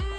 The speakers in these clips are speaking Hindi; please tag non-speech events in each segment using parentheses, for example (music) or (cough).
you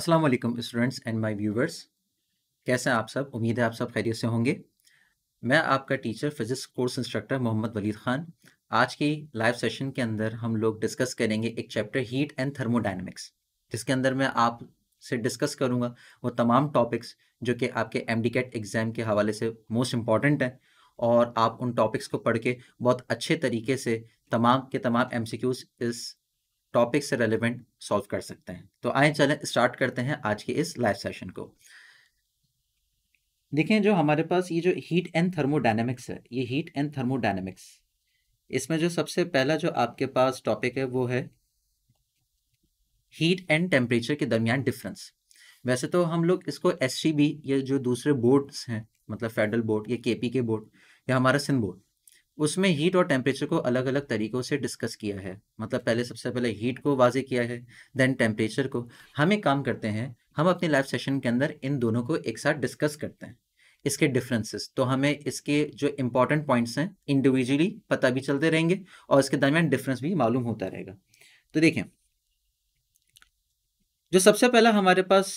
अस्सलाम वालेकुम स्टूडेंट्स एंड माय व्यूवर्स कैसे हैं आप सब उम्मीद है आप सब खैरियत से होंगे मैं आपका teacher physics course instructor Mohammad Waleed Khan आज की लाइव सेशन के अंदर हम लोग डिस्कस करेंगे एक चैप्टर हीट एंड थर्मोडाइनमिक्स जिसके अंदर मैं आप से डिस्कस करूंगा वो तमाम टॉपिक्स जो कि आपके एम एग्ज़ाम के हवाले से मोस्ट इम्पॉर्टेंट हैं और आप उन टॉपिक्स को पढ़ के बहुत अच्छे तरीके से तमाम के तमाम एम इस टॉपिक से रेलिवेंट सॉल्व कर सकते हैं तो आए चलें स्टार्ट करते हैं आज के इस लाइव सेशन को देखें जो हमारे पास ये जो हीट एंड थर्मोडाइनमिक्स है ये हीट एंड थर्मोडाइनमिक्स इसमें जो सबसे पहला जो आपके पास टॉपिक है वो है हीट एंड टेम्परेचर के दरमियान डिफरेंस वैसे तो हम लोग इसको एस ये जो दूसरे बोर्ड्स हैं मतलब फेडरल बोर्ड या के के बोर्ड या हमारा सिंध बोर्ड उसमें हीट और टेम्परेचर को अलग अलग तरीक़ों से डिस्कस किया है मतलब पहले सबसे पहले हीट को वाजे किया है देन टेम्परेचर को हम एक काम करते हैं हम अपने लाइव सेशन के अंदर इन दोनों को एक साथ डिस्कस करते हैं इसके डिफरेंसेस तो हमें इसके जो इम्पोर्टेंट पॉइंट्स हैं इंडिविजुअली पता भी चलते रहेंगे और इसके दरमियान डिफरेंस भी मालूम होता रहेगा तो देखें जो सबसे पहला हमारे पास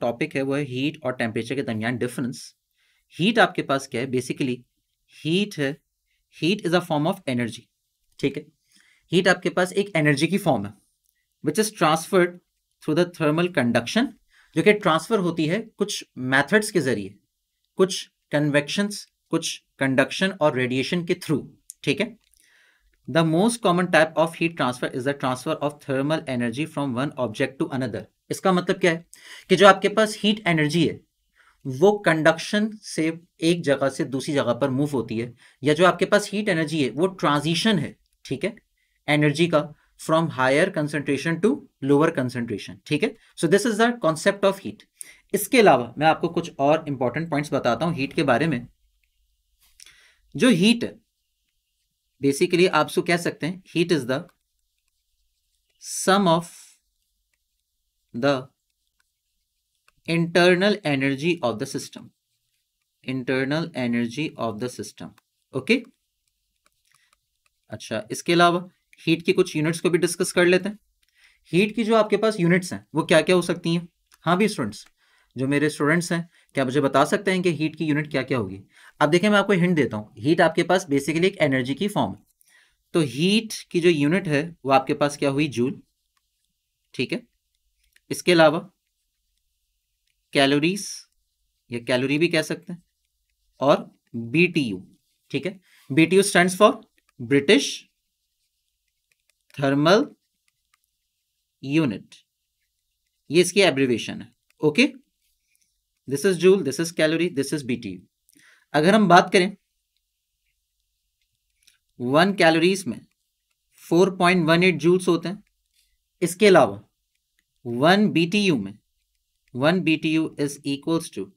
टॉपिक है वो है हीट और टेम्परेचर के दरमियान डिफरेंस हीट आपके पास क्या है बेसिकली हीट है heat is a form of energy ठीक है हीट आपके पास एक एनर्जी की फॉर्म है which is transferred through the thermal conduction जो कि ट्रांसफर होती है कुछ मैथड्स के जरिए कुछ कन्वेक्शंस कुछ कंडक्शन और रेडिएशन के थ्रू ठीक है the most common type of heat transfer is the transfer of thermal energy from one object to another इसका मतलब क्या है कि जो आपके पास हीट एनर्जी है वो कंडक्शन से एक जगह से दूसरी जगह पर मूव होती है या जो आपके पास हीट एनर्जी है वो ट्रांजिशन है ठीक है एनर्जी का from higher concentration to lower concentration ठीक है so this is the concept of heat इसके अलावा मैं आपको कुछ और इंपॉर्टेंट पॉइंट्स बताता हूँ हीट के बारे में जो हीट बेसिकली आप सो कह सकते हैं heat is the sum of the internal energy of the system internal energy of the system okay okay? अच्छा इसके अलावा हीट की कुछ यूनिट्स को भी डिस्कस कर लेते हैं हीट की जो आपके पास यूनिट्स हैं वो क्या क्या हो सकती हैं हाँ भी स्टूडेंट्स जो मेरे स्टूडेंट्स हैं क्या मुझे बता सकते हैं कि हीट की यूनिट क्या क्या होगी अब देखिए मैं आपको हिंट देता हूँ हीट आपके पास बेसिकली एक एनर्जी की फॉर्म है तो हीट की जो यूनिट है वो आपके पास क्या हुई जूल ठीक है इसके अलावा कैलोरीज या कैलोरी भी कह सकते हैं और बी ठीक है B T stand for British thermal unit ये इसकी एब्रिवेशन है okay this is joule this is calorie this is B अगर हम बात करें वन कैलोरीज में 4.18 जूल्स होते हैं इसके अलावा वन बी में one B T U is equals to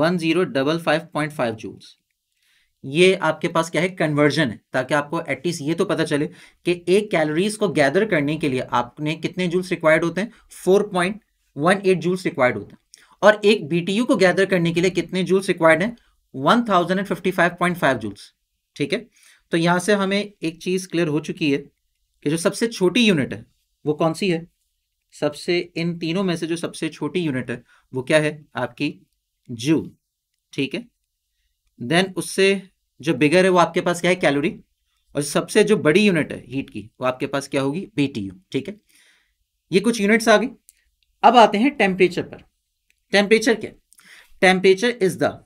one zero double five point five joules ये आपके पास क्या है कन्वर्जन है ताकि आपको एटलीस्ट ये तो पता चले कि एक कैलोरीज को गैदर करने के लिए आपने कितने जूल्स रिक्वायर्ड होते हैं four point one eight joules required होते हैं और एक बी को गैदर करने के लिए कितने जूल्स रिक्वायर्ड हैं one thousand and fifty five point five joules ठीक है तो यहाँ से हमें एक चीज़ क्लियर हो चुकी है कि जो सबसे छोटी यूनिट है वो कौन सी है सबसे इन तीनों में से जो सबसे छोटी यूनिट है वो क्या है आपकी जूल ठीक है देन उससे जो बिगर है वो आपके पास क्या है कैलोरी और सबसे जो बड़ी यूनिट है हीट की वो आपके पास क्या होगी बीटीयू ठीक है ये कुछ यूनिट्स आ गई अब आते हैं टेम्परेचर पर टेम्परेचर क्या temperature is the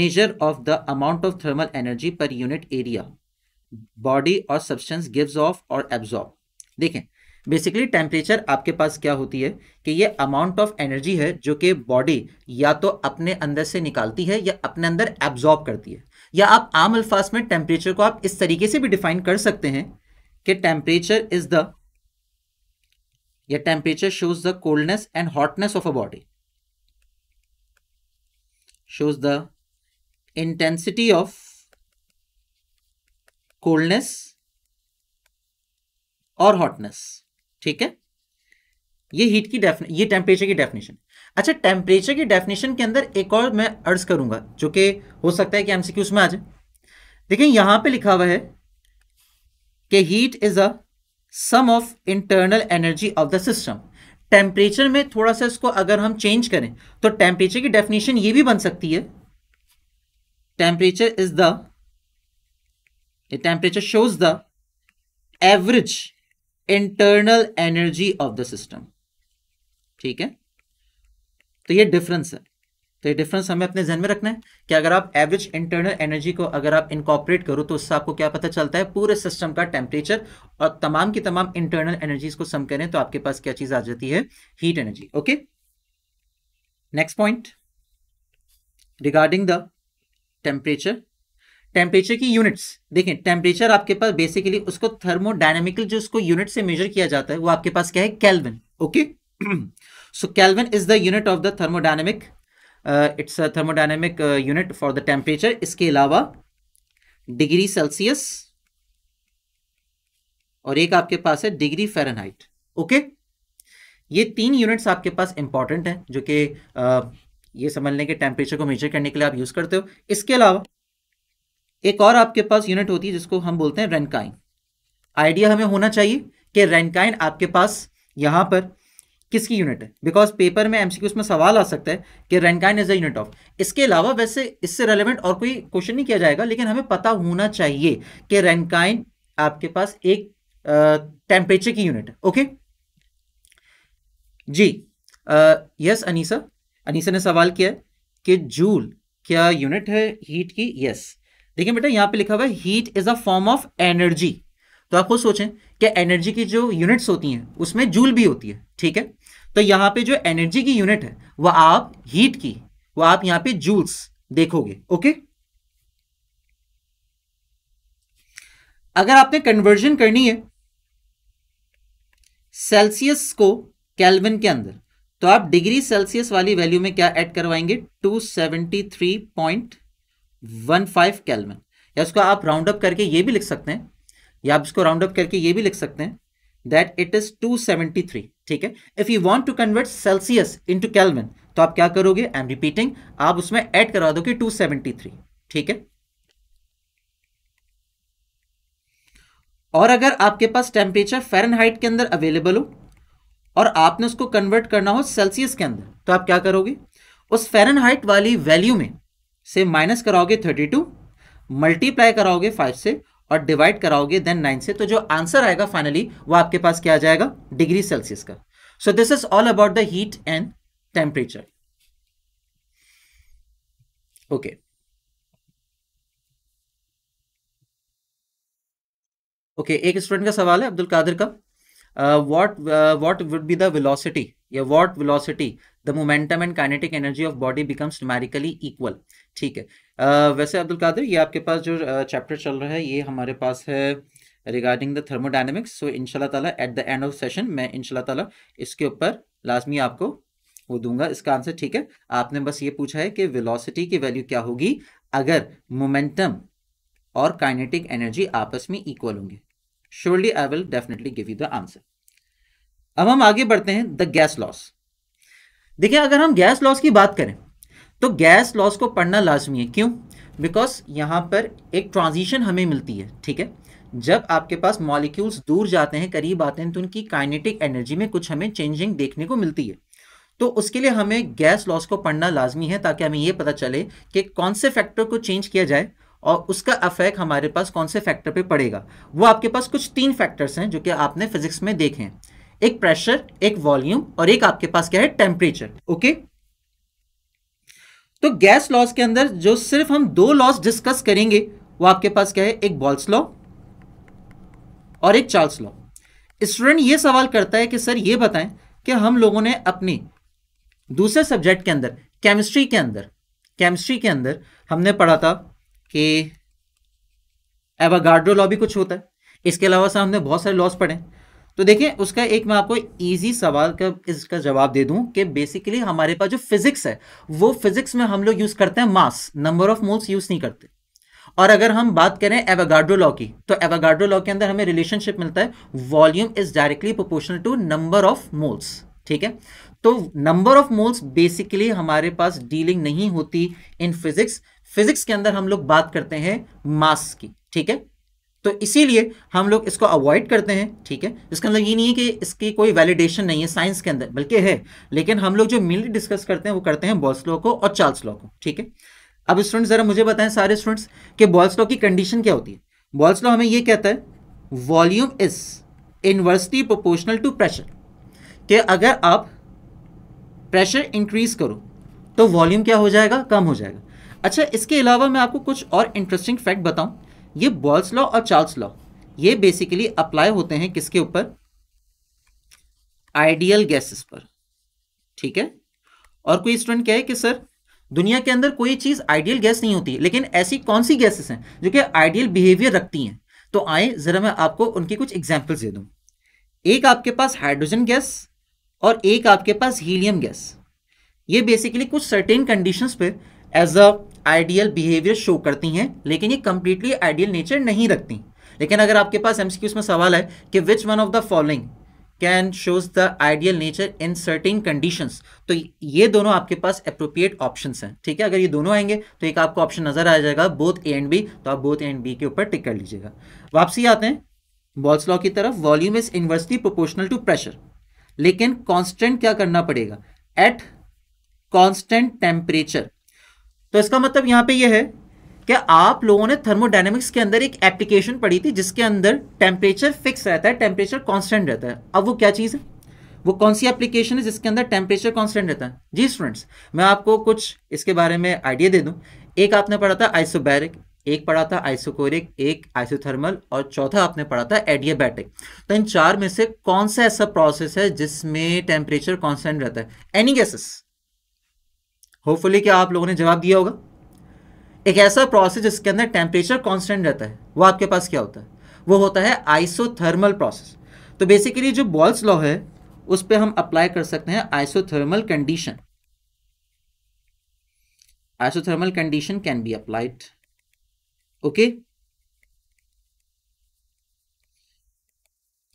measure of the amount of thermal energy per unit area body और सब्सटेंस गिव्स ऑफ और एब्जॉर्ब देखें बेसिकली टेम्परेचर आपके पास क्या होती है कि ये अमाउंट ऑफ एनर्जी है जो कि बॉडी या तो अपने अंदर से निकालती है या अपने अंदर एब्जॉर्ब करती है या आप आम अल्फाज में टेम्परेचर को आप इस तरीके से भी डिफाइन कर सकते हैं कि टेम्परेचर इज द या temperature shows the coldness and hotness of a body shows the intensity of coldness और हॉटनेस ठीक है ये हीट की डेफिनेशन ये टेम्परेचर की डेफिनेशन अच्छा टेम्परेचर की डेफिनेशन के अंदर एक और मैं अर्ज करूंगा जो कि हो सकता है कि एमसीक्यू उसमें आ जाए देखिए यहां पे लिखा हुआ है कि heat is a sum of internal energy of the system temperature में थोड़ा सा इसको अगर हम चेंज करें तो टेम्परेचर की डेफिनेशन ये भी बन सकती है temperature is the temperature shows the average internal energy of the system ठीक है तो ये डिफरेंस है तो ये डिफरेंस हमें अपने जहन में रखना है कि अगर आप एवरेज इंटरनल एनर्जी को अगर आप इनकॉपरेट करो तो उससे आपको क्या पता चलता है पूरे सिस्टम का टेम्परेचर और तमाम की तमाम इंटरनल एनर्जीज को सम करें तो आपके पास क्या चीज आ जाती है heat energy okay next point regarding the temperature temperature की यूनिट्स देखें टेम्परेचर आपके पास बेसिकली उसको थर्मोडाइनमिकल जो उसको यूनिट से मेजर किया जाता है वो आपके पास क्या है kelvin okay so kelvin is the unit of the thermodynamic it's a thermodynamic unit for the temperature इसके अलावा डिग्री सेल्सियस और एक आपके पास है डिग्री फेरनहाइट ओके ये तीन यूनिट्स आपके पास इंपॉर्टेंट हैं जो कि uh, ये समझ लें कि टेम्परेचर को मेजर करने के लिए आप यूज़ करते हो इसके अलावा एक और आपके पास यूनिट होती है जिसको हम बोलते हैं रेनकाइन आइडिया हमें होना चाहिए कि रेनकाइन आपके पास यहां पर किसकी यूनिट है बिकॉज पेपर में एमसीक्यू में सवाल आ सकता है कि Rankine is a unit of इसके अलावा वैसे इससे रेलिवेंट और कोई क्वेश्चन नहीं किया जाएगा लेकिन हमें पता होना चाहिए कि रेनकाइन आपके पास एक टेम्परेचर की यूनिट है ओके जी यस अनीसा अनीसा ने सवाल किया कि जूल क्या यूनिट है हीट की यस yes. देखिए बेटा यहाँ पे लिखा हुआ है heat is a form of energy तो आप खुद सोचें कि एनर्जी की जो यूनिट्स होती हैं उसमें जूल भी होती है ठीक है तो यहाँ पे जो एनर्जी की यूनिट है वह आप हीट की वह आप यहाँ पे जूल्स देखोगे ओके अगर आपने कन्वर्जन करनी है सेल्सियस को कैलविन के अंदर तो आप डिग्री सेल्सियस वाली वैल्यू में क्या ऐड करवाएंगे पॉइंट वन फाइव कैलविन या उसको आप राउंड अप करके ये भी लिख सकते हैं या आप इसको राउंड अप करके ये भी लिख सकते हैं that it is two seventy three ठीक है if you want to convert Celsius into kelvin तो आप क्या करोगे आई एम रिपीटिंग आप उसमें ऐड करवा दो टू सेवेंटी थ्री ठीक है और अगर आपके पास टेम्परेचर फ़ारेनहाइट के अंदर अवेलेबल हो और आपने उसको कन्वर्ट करना हो सेल्सियस के अंदर तो आप क्या करोगे उस फेरन वाली वैल्यू में से माइनस कराओगे थर्टी टू मल्टीप्लाई कराओगे फाइव से और डिवाइड कराओगे देन नाइन से तो जो आंसर आएगा फाइनली वो आपके पास क्या आ जाएगा डिग्री सेल्सियस का so this is all about the heat and temperature okay okay एक स्टूडेंट का सवाल है अब्दुल कादिर का what what would be the velocity या what velocity the momentum and kinetic energy of body becomes numerically equal ठीक है आ, वैसे अब्दुल कादिर ये आपके पास जो चैप्टर चल रहा है ये हमारे पास है रिगार्डिंग द थर्मोडाइनमिक्स सो इनशाला तला at the end of session मैं इनशाला तला इसके ऊपर लाजमी आपको वो दूंगा इसका आंसर ठीक है आपने बस ये पूछा है कि वेलोसिटी की वैल्यू क्या होगी अगर मोमेंटम और काइनेटिक एनर्जी आपस में इक्वल होंगे surely I will definitely give you the answer अब हम आगे बढ़ते हैं द गैस लॉस देखिए अगर हम गैस लॉस की बात करें तो गैस लॉस को पढ़ना लाजमी है क्यों बिकॉज यहाँ पर एक ट्रांजिशन हमें मिलती है ठीक है जब आपके पास मॉलिक्यूल्स दूर जाते हैं करीब आते हैं तो उनकी काइनेटिक एनर्जी में कुछ हमें चेंजिंग देखने को मिलती है तो उसके लिए हमें गैस लॉस को पढ़ना लाजमी है ताकि हमें ये पता चले कि कौन से फैक्टर को चेंज किया जाए और उसका अफेक्ट हमारे पास कौन से फैक्टर पे पड़ेगा वो आपके पास कुछ तीन फैक्टर्स हैं जो कि आपने फिजिक्स में देखे हैं एक प्रेशर एक वॉल्यूम और एक आपके पास क्या है टेम्परेचर ओके तो गैस लॉस के अंदर जो सिर्फ हम दो लॉस डिस्कस करेंगे वो आपके पास क्या है एक बॉल्स लॉ और एक चार्ल्स लॉ स्टूडेंट ये सवाल करता है कि सर ये बताएं कि हम लोगों ने अपनी दूसरे सब्जेक्ट के अंदर केमिस्ट्री के अंदर केमिस्ट्री के अंदर हमने पढ़ा था कि एवागार्ड्रो लॉ भी कुछ होता है इसके अलावा सर हमने बहुत सारे लॉस पढ़े तो देखिए उसका एक मैं आपको इजी सवाल का इसका जवाब दे दूं कि बेसिकली हमारे पास जो फिजिक्स है वो फिजिक्स में हम लोग यूज करते हैं mass number of moles use नहीं करते और अगर हम बात करें एवागार्डो लॉ की तो एवागार्डो लॉ के अंदर हमें रिलेशनशिप मिलता है volume is directly proportional to number of moles ठीक है तो नंबर ऑफ मोल्स बेसिकली हमारे पास डीलिंग नहीं होती इन फिजिक्स फिजिक्स के अंदर हम लोग बात करते हैं मास की ठीक है तो इसीलिए हम लोग इसको अवॉइड करते हैं ठीक है इसका मतलब ये नहीं है कि इसकी कोई वैलिडेशन नहीं है साइंस के अंदर बल्कि है लेकिन हम लोग जो मिल डिस्कस करते हैं वो करते हैं बॉल्स लॉ को और चार्ल्स लॉ को ठीक है अब स्टूडेंट्स ज़रा मुझे बताएं सारे स्टूडेंट्स कि बॉल्स लॉ की कंडीशन क्या होती है बॉल्स लॉ हमें ये कहता है volume is inversely proportional to pressure कि अगर आप प्रेशर इंक्रीज करो तो वॉल्यूम क्या हो जाएगा कम हो जाएगा अच्छा इसके अलावा मैं आपको कुछ और इंटरेस्टिंग फैक्ट बताऊं ये बॉल्स लॉ और चार्ल्स लॉ ये बेसिकली अप्लाई होते हैं किसके ऊपर आइडियल गैसेस पर ठीक है और कोई स्टूडेंट क्या है कि सर दुनिया के अंदर कोई चीज़ आइडियल गैस नहीं होती लेकिन ऐसी कौन सी गैसेस हैं जो कि आइडियल बिहेवियर रखती हैं तो आए ज़रा मैं आपको उनकी कुछ एग्जाम्पल्स दे दू एक आपके पास हाइड्रोजन गैस और एक आपके पास हीलियम गैस ये बेसिकली कुछ सर्टेन कंडीशंस पे as a ideal behaviour show करती हैं लेकिन ये कम्प्लीटली आइडियल नेचर नहीं रखती लेकिन अगर आपके पास एम में सवाल है कि which one of the following can shows the ideal nature in certain conditions तो ये दोनों आपके पास अप्रोप्रिएट ऑप्शन हैं ठीक है अगर ये दोनों आएंगे तो एक आपको ऑप्शन नजर आ जाएगा बोथ ए एंड बी तो आप बोथ ए एंड बी के ऊपर टिक कर लीजिएगा वापसी आते हैं बॉल्स लॉ की तरफ volume is inversely proportional to pressure लेकिन कॉन्स्टेंट क्या करना पड़ेगा एट कॉन्स्टेंट टेम्परेचर तो इसका मतलब यहाँ पे ये यह है कि आप लोगों ने थर्मोडाइनमिक्स के अंदर एक एप्लीकेशन पढ़ी थी जिसके अंदर टेम्परेचर फिक्स रहता है टेम्परेचर कॉन्स्टेंट रहता है अब वो क्या चीज़ है वो कौन सी एप्लीकेशन है जिसके अंदर टेम्परेचर कॉन्स्टेंट रहता है जी स्टूडेंट्स मैं आपको कुछ इसके बारे में आइडिया दे दूँ एक आपने पढ़ा था आइसोबैरिक एक पढ़ा था आइसोकोरिक एक आइसोथर्मल और चौथा आपने पढ़ा था एडियाबैटिक तो इन चार में से कौन सा ऐसा प्रोसेस है जिसमें टेम्परेचर कॉन्स्टेंट रहता है एनी गैसेस होपफुली क्या आप लोगों ने जवाब दिया होगा एक ऐसा प्रोसेस जिसके अंदर टेम्परेचर कॉन्स्टेंट रहता है वो आपके पास क्या होता है वो होता है आइसोथर्मल प्रोसेस तो बेसिकली जो बॉल्स लॉ है उस पर हम अप्लाई कर सकते हैं isothermal condition isothermal condition can be applied okay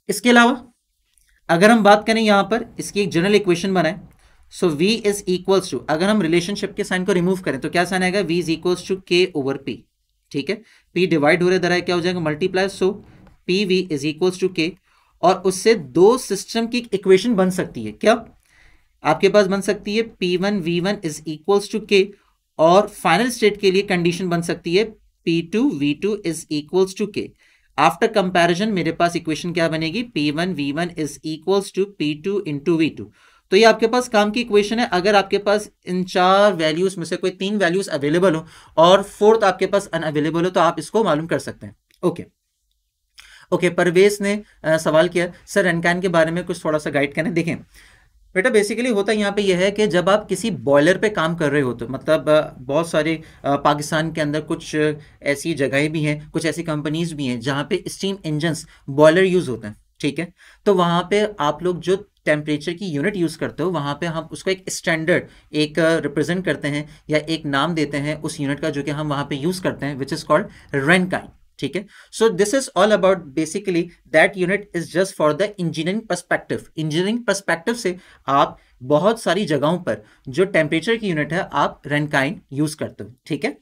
इसके अलावा अगर हम बात करें यहां पर इसकी एक जनरल इक्वेशन बनाए so v is equals to अगर हम रिलेशनशिप के साइन को रिमूव करें तो क्या साइन आएगा v is equals to k over p ठीक है p डिवाइड हो रहे दरा क्या हो जाएगा multiply so p we is equals to k और उससे दो सिस्टम की इक्वेशन बन सकती है क्या आपके पास बन सकती है p one v one is equals to k और फाइनल स्टेट के लिए कंडीशन बन सकती है p two v two is equals to k after comparison मेरे पास इक्वेशन क्या बनेगी p one v one is equals to p two into v two तो ये आपके पास काम की इक्वेशन है अगर आपके पास इन चार वैल्यूज में से कोई तीन वैल्यूज अवेलेबल हो और फोर्थ आपके पास अनअवेलेबल हो तो आप इसको मालूम कर सकते हैं ओके ओके परवेज ने आ, सवाल किया सर एनकैन के बारे में कुछ थोड़ा सा गाइड करें देखें बेटा बेसिकली होता यहाँ पे यह है कि जब आप किसी बॉयलर पे काम कर रहे हो तो मतलब बहुत सारे पाकिस्तान के अंदर कुछ ऐसी जगहें भी हैं कुछ ऐसी कंपनीज भी हैं जहाँ पे स्टीम इंजन्स बॉयलर यूज़ होते हैं ठीक है तो वहाँ पे आप लोग जो टेम्परेचर की यूनिट यूज़ करते हो वहाँ पे हम उसको एक स्टैंडर्ड एक रिप्रेजेंट uh, करते हैं या एक नाम देते हैं उस यूनिट का जो कि हम वहाँ पे यूज़ करते हैं विच इज़ कॉल्ड रेनकाइन ठीक है so this is all about basically that unit is just for the engineering perspective engineering perspective से आप बहुत सारी जगहों पर जो टेम्परेचर की यूनिट है आप रेनकाइन यूज करते हो ठीक है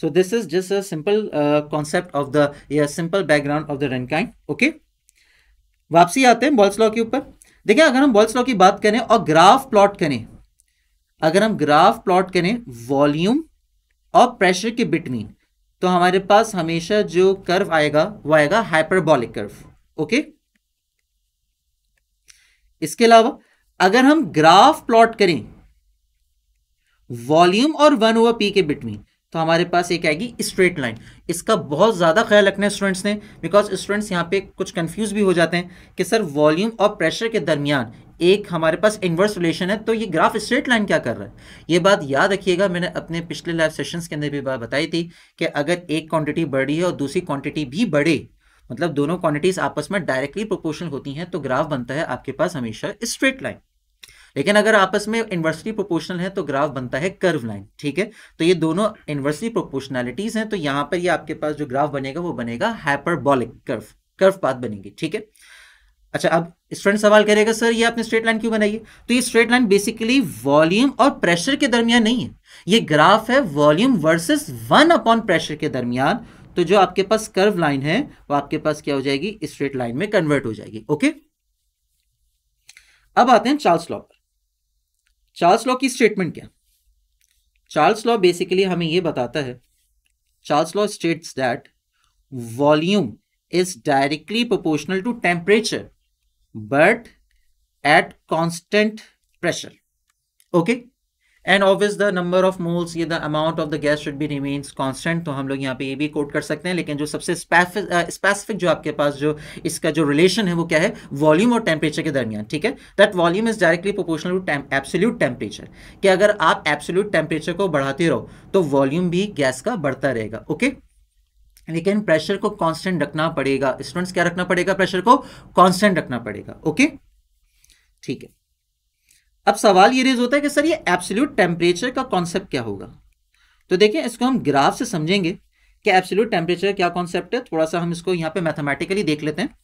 so this is just a simple concept of the simple background of the Rankine okay वापसी आते हैं बॉल्स लॉ के ऊपर देखिए अगर हम बॉल्स लॉ की बात करें और ग्राफ प्लॉट करें अगर हम ग्राफ प्लॉट करें वॉल्यूम और प्रेशर के बिटवीन तो हमारे पास हमेशा जो कर्व आएगा वो आएगा हाइपरबॉलिक कर्व ओके इसके अलावा अगर हम ग्राफ प्लॉट करें वॉल्यूम और वन ओवर पी के बिटवीन तो हमारे पास एक आएगी स्ट्रेट लाइन इसका बहुत ज़्यादा ख्याल रखना है स्टूडेंट्स ने बिकॉज स्टूडेंट्स यहाँ पे कुछ कंफ्यूज भी हो जाते हैं कि सर वॉल्यूम और प्रेशर के दरमियान एक हमारे पास इन्वर्स रिलेशन है तो ये ग्राफ स्ट्रेट लाइन क्या कर रहा है ये बात याद रखिएगा मैंने अपने पिछले लाइव सेशंस के अंदर भी बात बताई थी कि अगर एक क्वांटिटी बढ़ी है और दूसरी क्वांटिटी भी बढ़े मतलब दोनों क्वांटिटीज आपस में डायरेक्टली प्रोपोर्शनल होती हैं तो ग्राफ बनता है आपके पास हमेशा स्ट्रेट लाइन लेकिन अगर आपस में इन्वर्सली प्रोपोर्शनल है तो ग्राफ बनता है कर्व लाइन ठीक है तो ये दोनों इन्वर्सली प्रोपोर्शनैलिटीज हैं तो यहाँ पर ये आपके पास जो ग्राफ बनेगा वो बनेगा हाइपरबॉलिक कर्व कर्व पाथ बनेगी ठीक है अच्छा अब स्टूडेंट सवाल करेगा सर ये आपने स्ट्रेट लाइन क्यों बनाई है तो ये स्ट्रेट लाइन बेसिकली वॉल्यूम और प्रेशर के दरमियान नहीं है ये ग्राफ है volume versus one upon pressure के दरमियान तो जो आपके पास कर्व लाइन है वो आपके पास क्या हो जाएगी स्ट्रेट लाइन में कन्वर्ट हो जाएगी ओके अब आते हैं चार्ल्स लॉ चार्ल्स लॉ की स्टेटमेंट क्या चार्ल्स लॉ बेसिकली हमें ये बताता है Charles law states that volume is directly proportional to temperature but at constant pressure okay and obvious the number of moles ये the amount of the gas should भी रिमेन्स कॉन्स्टेंट तो हम लोग यहाँ पे ये भी कोट कर सकते हैं लेकिन जो सबसे स्पेसिफिक जो आपके पास जो इसका जो रिलेशन है वो क्या है वॉल्यूम और टेम्परेचर के दरमियान ठीक है that volume is directly proportional to absolute temperature कि अगर आप एब्सोल्यूट टेम्परेचर को बढ़ाते रहो तो वॉल्यूम भी गैस का बढ़ता रहेगा ओके okay? लेकिन प्रेशर को कांस्टेंट रखना पड़ेगा स्टूडेंट्स क्या रखना पड़ेगा प्रेशर को कांस्टेंट रखना पड़ेगा ओके ठीक है अब सवाल ये रेज होता है कि सर ये एब्सोल्यूट टेम्परेचर का कॉन्सेप्ट क्या होगा तो देखिए इसको हम ग्राफ से समझेंगे कि एब्सोल्यूट टेम्परेचर क्या कॉन्सेप्ट है थोड़ा सा हम इसको यहाँ पे मैथमेटिकली देख लेते हैं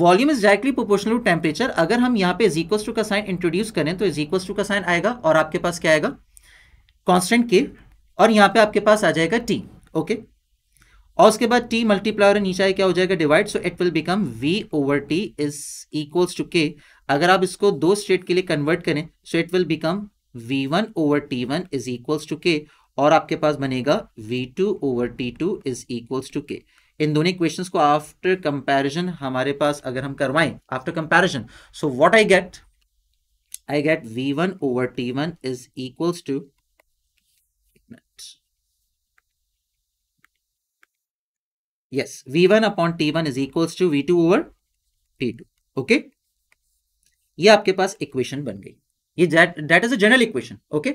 volume is directly proportional to temperature अगर हम यहाँ पे इजिक्वस टू का साइन इंट्रोड्यूस करें तो इजिक्वस टू का साइन आएगा और आपके पास क्या आएगा कॉन्स्टेंट के और यहाँ पे आपके पास आ जाएगा टी ओके और उसके बाद टी मल्टीप्लायर नीचे क्या हो जाएगा divide so it will become v over t is equals to k अगर आप इसको दो स्टेट के लिए कन्वर्ट करें so it will become v one over t one is equals to k और आपके पास बनेगा v two over t two is equals to k इन दोनों इक्वेशन को आफ्टर कंपेरिजन हमारे पास अगर हम करवाएं after comparison so what I get I get v one over t one is equals to yes v1 upon t1 is equals to v2 over t2 okay ये आपके पास इक्वेशन बन गई ये that is a general equation okay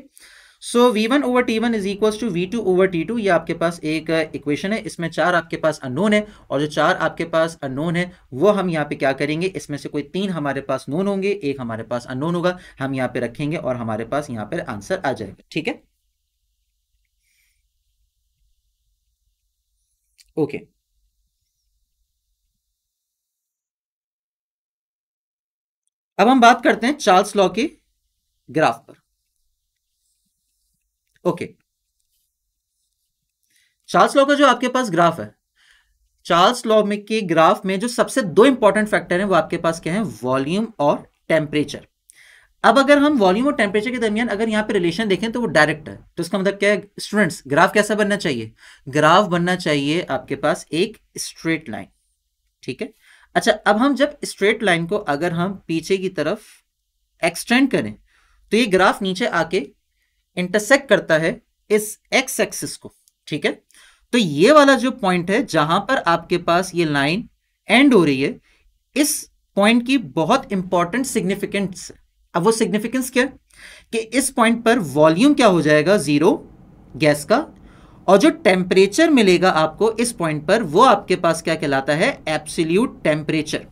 so v one over t one is equal to v two over t two ये आपके पास एक इक्वेशन uh, है इसमें चार आपके पास अनोन है और जो चार आपके पास अनोन है वो हम यहाँ पे क्या करेंगे इसमें से कोई तीन हमारे पास नोन होंगे एक हमारे पास अनोन होगा हम यहाँ पे रखेंगे और हमारे पास यहाँ पर आंसर आ जाएगा ठीक है ओके okay. अब हम बात करते हैं चार्ल्स लॉ के ग्राफ पर ओके चार्ल्स लॉ का जो आपके पास ग्राफ है चार्ल्स लॉ में के ग्राफ में जो सबसे दो इंपॉर्टेंट फैक्टर हैं वो आपके पास क्या है वॉल्यूम और टेम्परेचर अब अगर हम वॉल्यूम और टेम्परेचर के दरमियान अगर यहां पे रिलेशन देखें तो वो डायरेक्ट है तो इसका मतलब क्या है स्टूडेंट्स ग्राफ कैसा बनना चाहिए ग्राफ बनना चाहिए आपके पास एक स्ट्रेट लाइन ठीक है अच्छा अब हम जब स्ट्रेट लाइन को अगर हम पीछे की तरफ एक्सटेंड करें तो ये ग्राफ नीचे आके इंटरसेक्ट करता है इस एक्स एक्सिस को ठीक है तो ये वाला जो पॉइंट है जहां पर आपके पास ये लाइन एंड हो रही है इस पॉइंट की बहुत इंपॉर्टेंट सिग्निफिकेंस अब वो सिग्निफिकेंस क्या है कि इस पॉइंट पर वॉल्यूम क्या हो जाएगा जीरो गैस का और जो टेम्परेचर मिलेगा आपको इस पॉइंट पर वो आपके पास क्या कहलाता है एप्सिल्यूट टेम्परेचर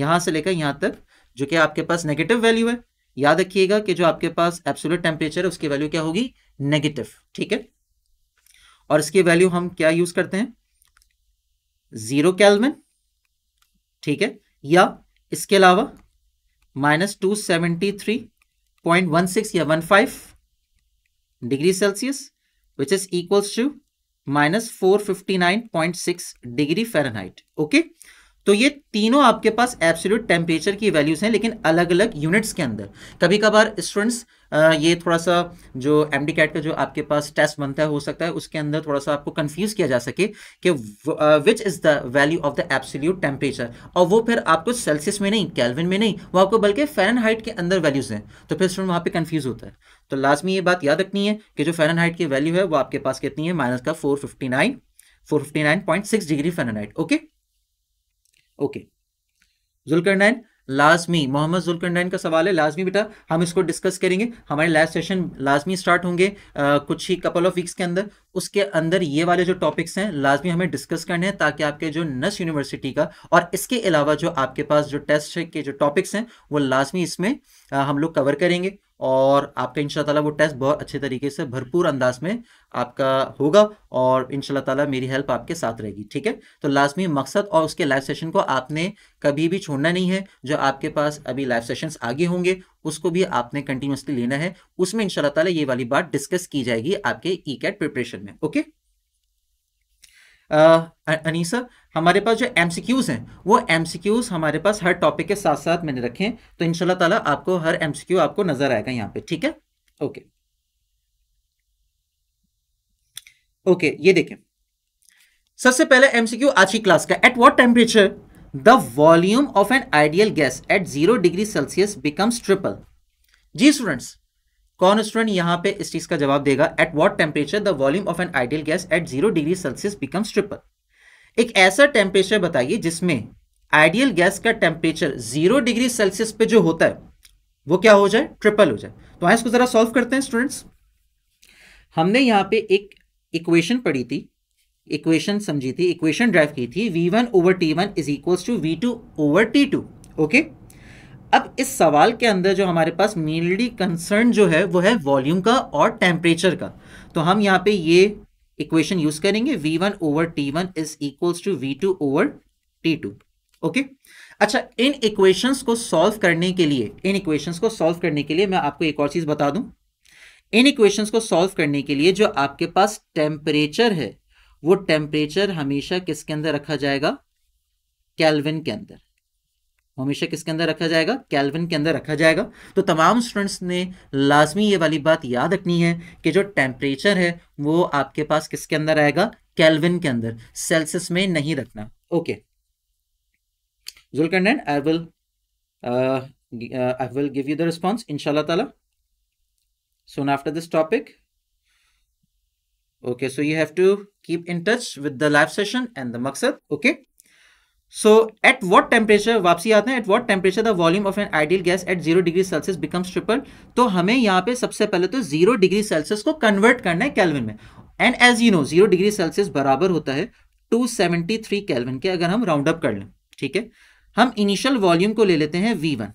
यहां से लेकर यहां तक जो कि आपके पास नेगेटिव वैल्यू है याद रखिएगा कि जो आपके पास एप्सोल्यूट टेम्परेचर है उसकी वैल्यू क्या होगी नेगेटिव ठीक है और इसकी वैल्यू हम क्या यूज करते हैं जीरो कैलमिन ठीक है या इसके अलावा minus two seventy three point one six या one five degree Celsius which is equals to minus 459.6 degree Fahrenheit. Okay. तो ये तीनों आपके पास एब्सोल्यूट टेम्परेचर की वैल्यूज हैं लेकिन अलग अलग यूनिट्स के अंदर कभी कभार स्टूडेंट्स ये थोड़ा सा जो एम डी कैट का जो आपके पास टेस्ट बनता है हो सकता है उसके अंदर थोड़ा सा आपको कंफ्यूज किया जा सके कि which is the value of the absolute temperature और वो फिर आपको सेल्सियस में नहीं कैलविन में नहीं वो आपको बल्कि फ़ारेनहाइट के अंदर वैल्यूज़ हैं तो फिर स्टूडेंट वहाँ पर कन्फ्यूज़ होता है तो लाजमी ये बात याद रखनी है कि जो फ़ारेनहाइट की वैल्यू है वो आपके पास कितनी है माइनस का four fifty nine four fifty nine point six degree Fahrenheit okay okay Zulqarnain Lazmi Mohammad Zulqarnain का सवाल है लाजमी बेटा हम इसको डिस्कस करेंगे हमारे लास्ट सेशन लाजमी स्टार्ट होंगे आ, कुछ ही कपल ऑफ वीक्स के अंदर उसके अंदर ये वाले जो टॉपिक्स हैं लाजमी हमें डिस्कस करने हैं ताकि आपके जो नस यूनिवर्सिटी का और इसके अलावा जो आपके पास जो टेस्ट के जो टॉपिक्स हैं वो लाजमी इसमें आ, हम लोग कवर करेंगे और आपका इन ताला वो टेस्ट बहुत अच्छे तरीके से भरपूर अंदाज में आपका होगा और इनशाला ताला मेरी हेल्प आपके साथ रहेगी ठीक है तो लाजमी मकसद और उसके लाइव सेशन को आपने कभी भी छोड़ना नहीं है जो आपके पास अभी लाइव सेशंस आगे होंगे उसको भी आपने कंटिन्यूसली लेना है उसमें इनशाला ये वाली बात डिस्कस की जाएगी आपके ई कैट प्रिपरेशन में ओके अनीसा हमारे पास जो एम हैं वो एम हमारे पास हर टॉपिक के साथ साथ मैंने रखे हैं तो इनशाला तला आपको हर एम आपको नजर आएगा यहाँ पे ठीक है ओके ओके ये देखें सबसे पहले एमसीक्यू आज की क्लास का at what temperature the volume of an ideal gas at zero degree Celsius becomes triple जी स्टूडेंट्स कौन स्टूडेंट यहाँ पे इस चीज का जवाब देगा at what temperature the volume of an ideal gas at zero degree Celsius become triple एक ऐसा टेम्परेचर बताइए जिसमें आइडियल गैस का टेम्परेचर जीरो डिग्री सेल्सियस पे जो होता है वो क्या हो जाए ट्रिपल हो जाए तो आए इसको जरा सॉल्व करते हैं स्टूडेंट्स हमने यहाँ पे एक इक्वेशन पढ़ी थी इक्वेशन समझी थी इक्वेशन ड्राइव की थी v one over t one is equal to v two over t two okay अब इस सवाल के अंदर जो हमारे पास मेनली कंसर्न जो है वो है वॉल्यूम का और टेम्परेचर का तो हम यहाँ पे ये इक्वेशन यूज करेंगे v one over t one is equals to v two over t two okay अच्छा इन इक्वेशंस को सॉल्व करने के लिए इन इक्वेशंस को सॉल्व करने के लिए मैं आपको एक और चीज़ बता दूं इन इक्वेशंस को सॉल्व करने के लिए जो आपके पास टेम्परेचर है वो टेम्परेचर हमेशा किसके अंदर रखा जाएगा कैलविन के अंदर हमेशा किसके अंदर रखा जाएगा कैलविन के अंदर रखा जाएगा तो तमाम स्टूडेंट्स ने लाजमी ये वाली बात याद रखनी है कि जो टेम्परेचर है वो आपके पास किसके अंदर आएगा कैलविन के अंदर सेल्सियस में नहीं रखना ओके जुलकंड I will I will give you the response इनशाला तला soon after this topic okay so you have to keep in touch with the live session and the मकसद okay so at what temperature वापसी आते हैं at what temperature the volume of an ideal gas at zero degree Celsius becomes triple तो हमें यहाँ पे सबसे पहले तो जीरो डिग्री सेल्सियस को कन्वर्ट करना है कैलविन में and as you know zero degree Celsius बराबर होता है 273 कैलविन के अगर हम राउंड अप कर लें ठीक है हम इनिशियल वॉल्यूम को ले लेते हैं वन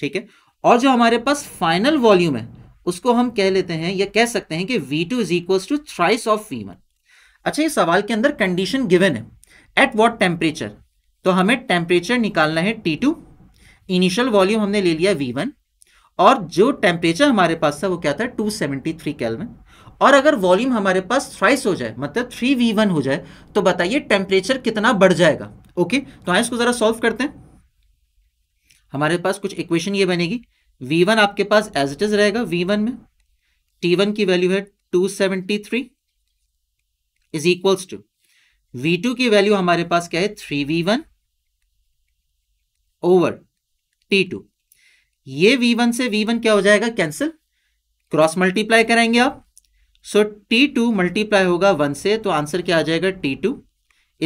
ठीक है और जो हमारे पास फाइनल वॉल्यूम है उसको हम कह लेते हैं या कह सकते हैं कि V2 two is equal to thrice of one अच्छा ये सवाल के अंदर कंडीशन गिवन है एट वॉट टेम्परेचर तो हमें टेम्परेचर निकालना है टी टू इनिशियल वॉल्यूम हमने ले लिया वी वन और जो टेम्परेचर हमारे पास था वो क्या था टू सेवेंटी कैलविन और अगर वॉल्यूम हमारे पास थ्राइस हो जाए मतलब थ्री वी वन हो जाए तो बताइए टेम्परेचर कितना बढ़ जाएगा ओके तो आए इसको ज़रा सॉल्व करते हैं हमारे पास कुछ इक्वेशन ये बनेगी वी वन आपके पास एज इट इज़ रहेगा वी वन में टी वन की वैल्यू है two seventy three is equals to v two की वैल्यू हमारे पास क्या है three v one over t two ये वी वन से वी वन क्या हो जाएगा कैंसिल क्रॉस मल्टीप्लाई करेंगे आप सो टी टू मल्टीप्लाई होगा वन से तो आंसर क्या आ जाएगा t two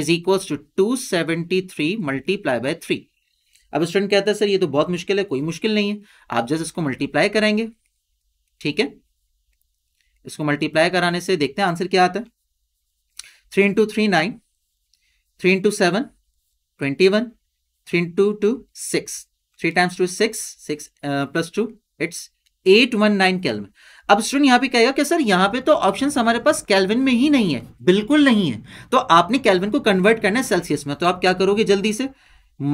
is equal to two seventy three multiply by three अब स्टूडेंट कहता है सर ये तो बहुत मुश्किल है कोई मुश्किल नहीं है आप जस्ट इसको मल्टीप्लाई करेंगे ठीक है इसको मल्टीप्लाई कराने से देखते हैं आंसर क्या आता है three into three nine three into seven twenty one three two to six three times two six six uh, plus two it's eight one nine kelvin अब स्टूडेंट यहां पे कहेगा कि सर यहां पे तो ऑप्शन हमारे पास कैलविन में ही नहीं है बिल्कुल नहीं है तो आपने कैलविन को कन्वर्ट करना है सेल्सियस में तो आप क्या करोगे जल्दी से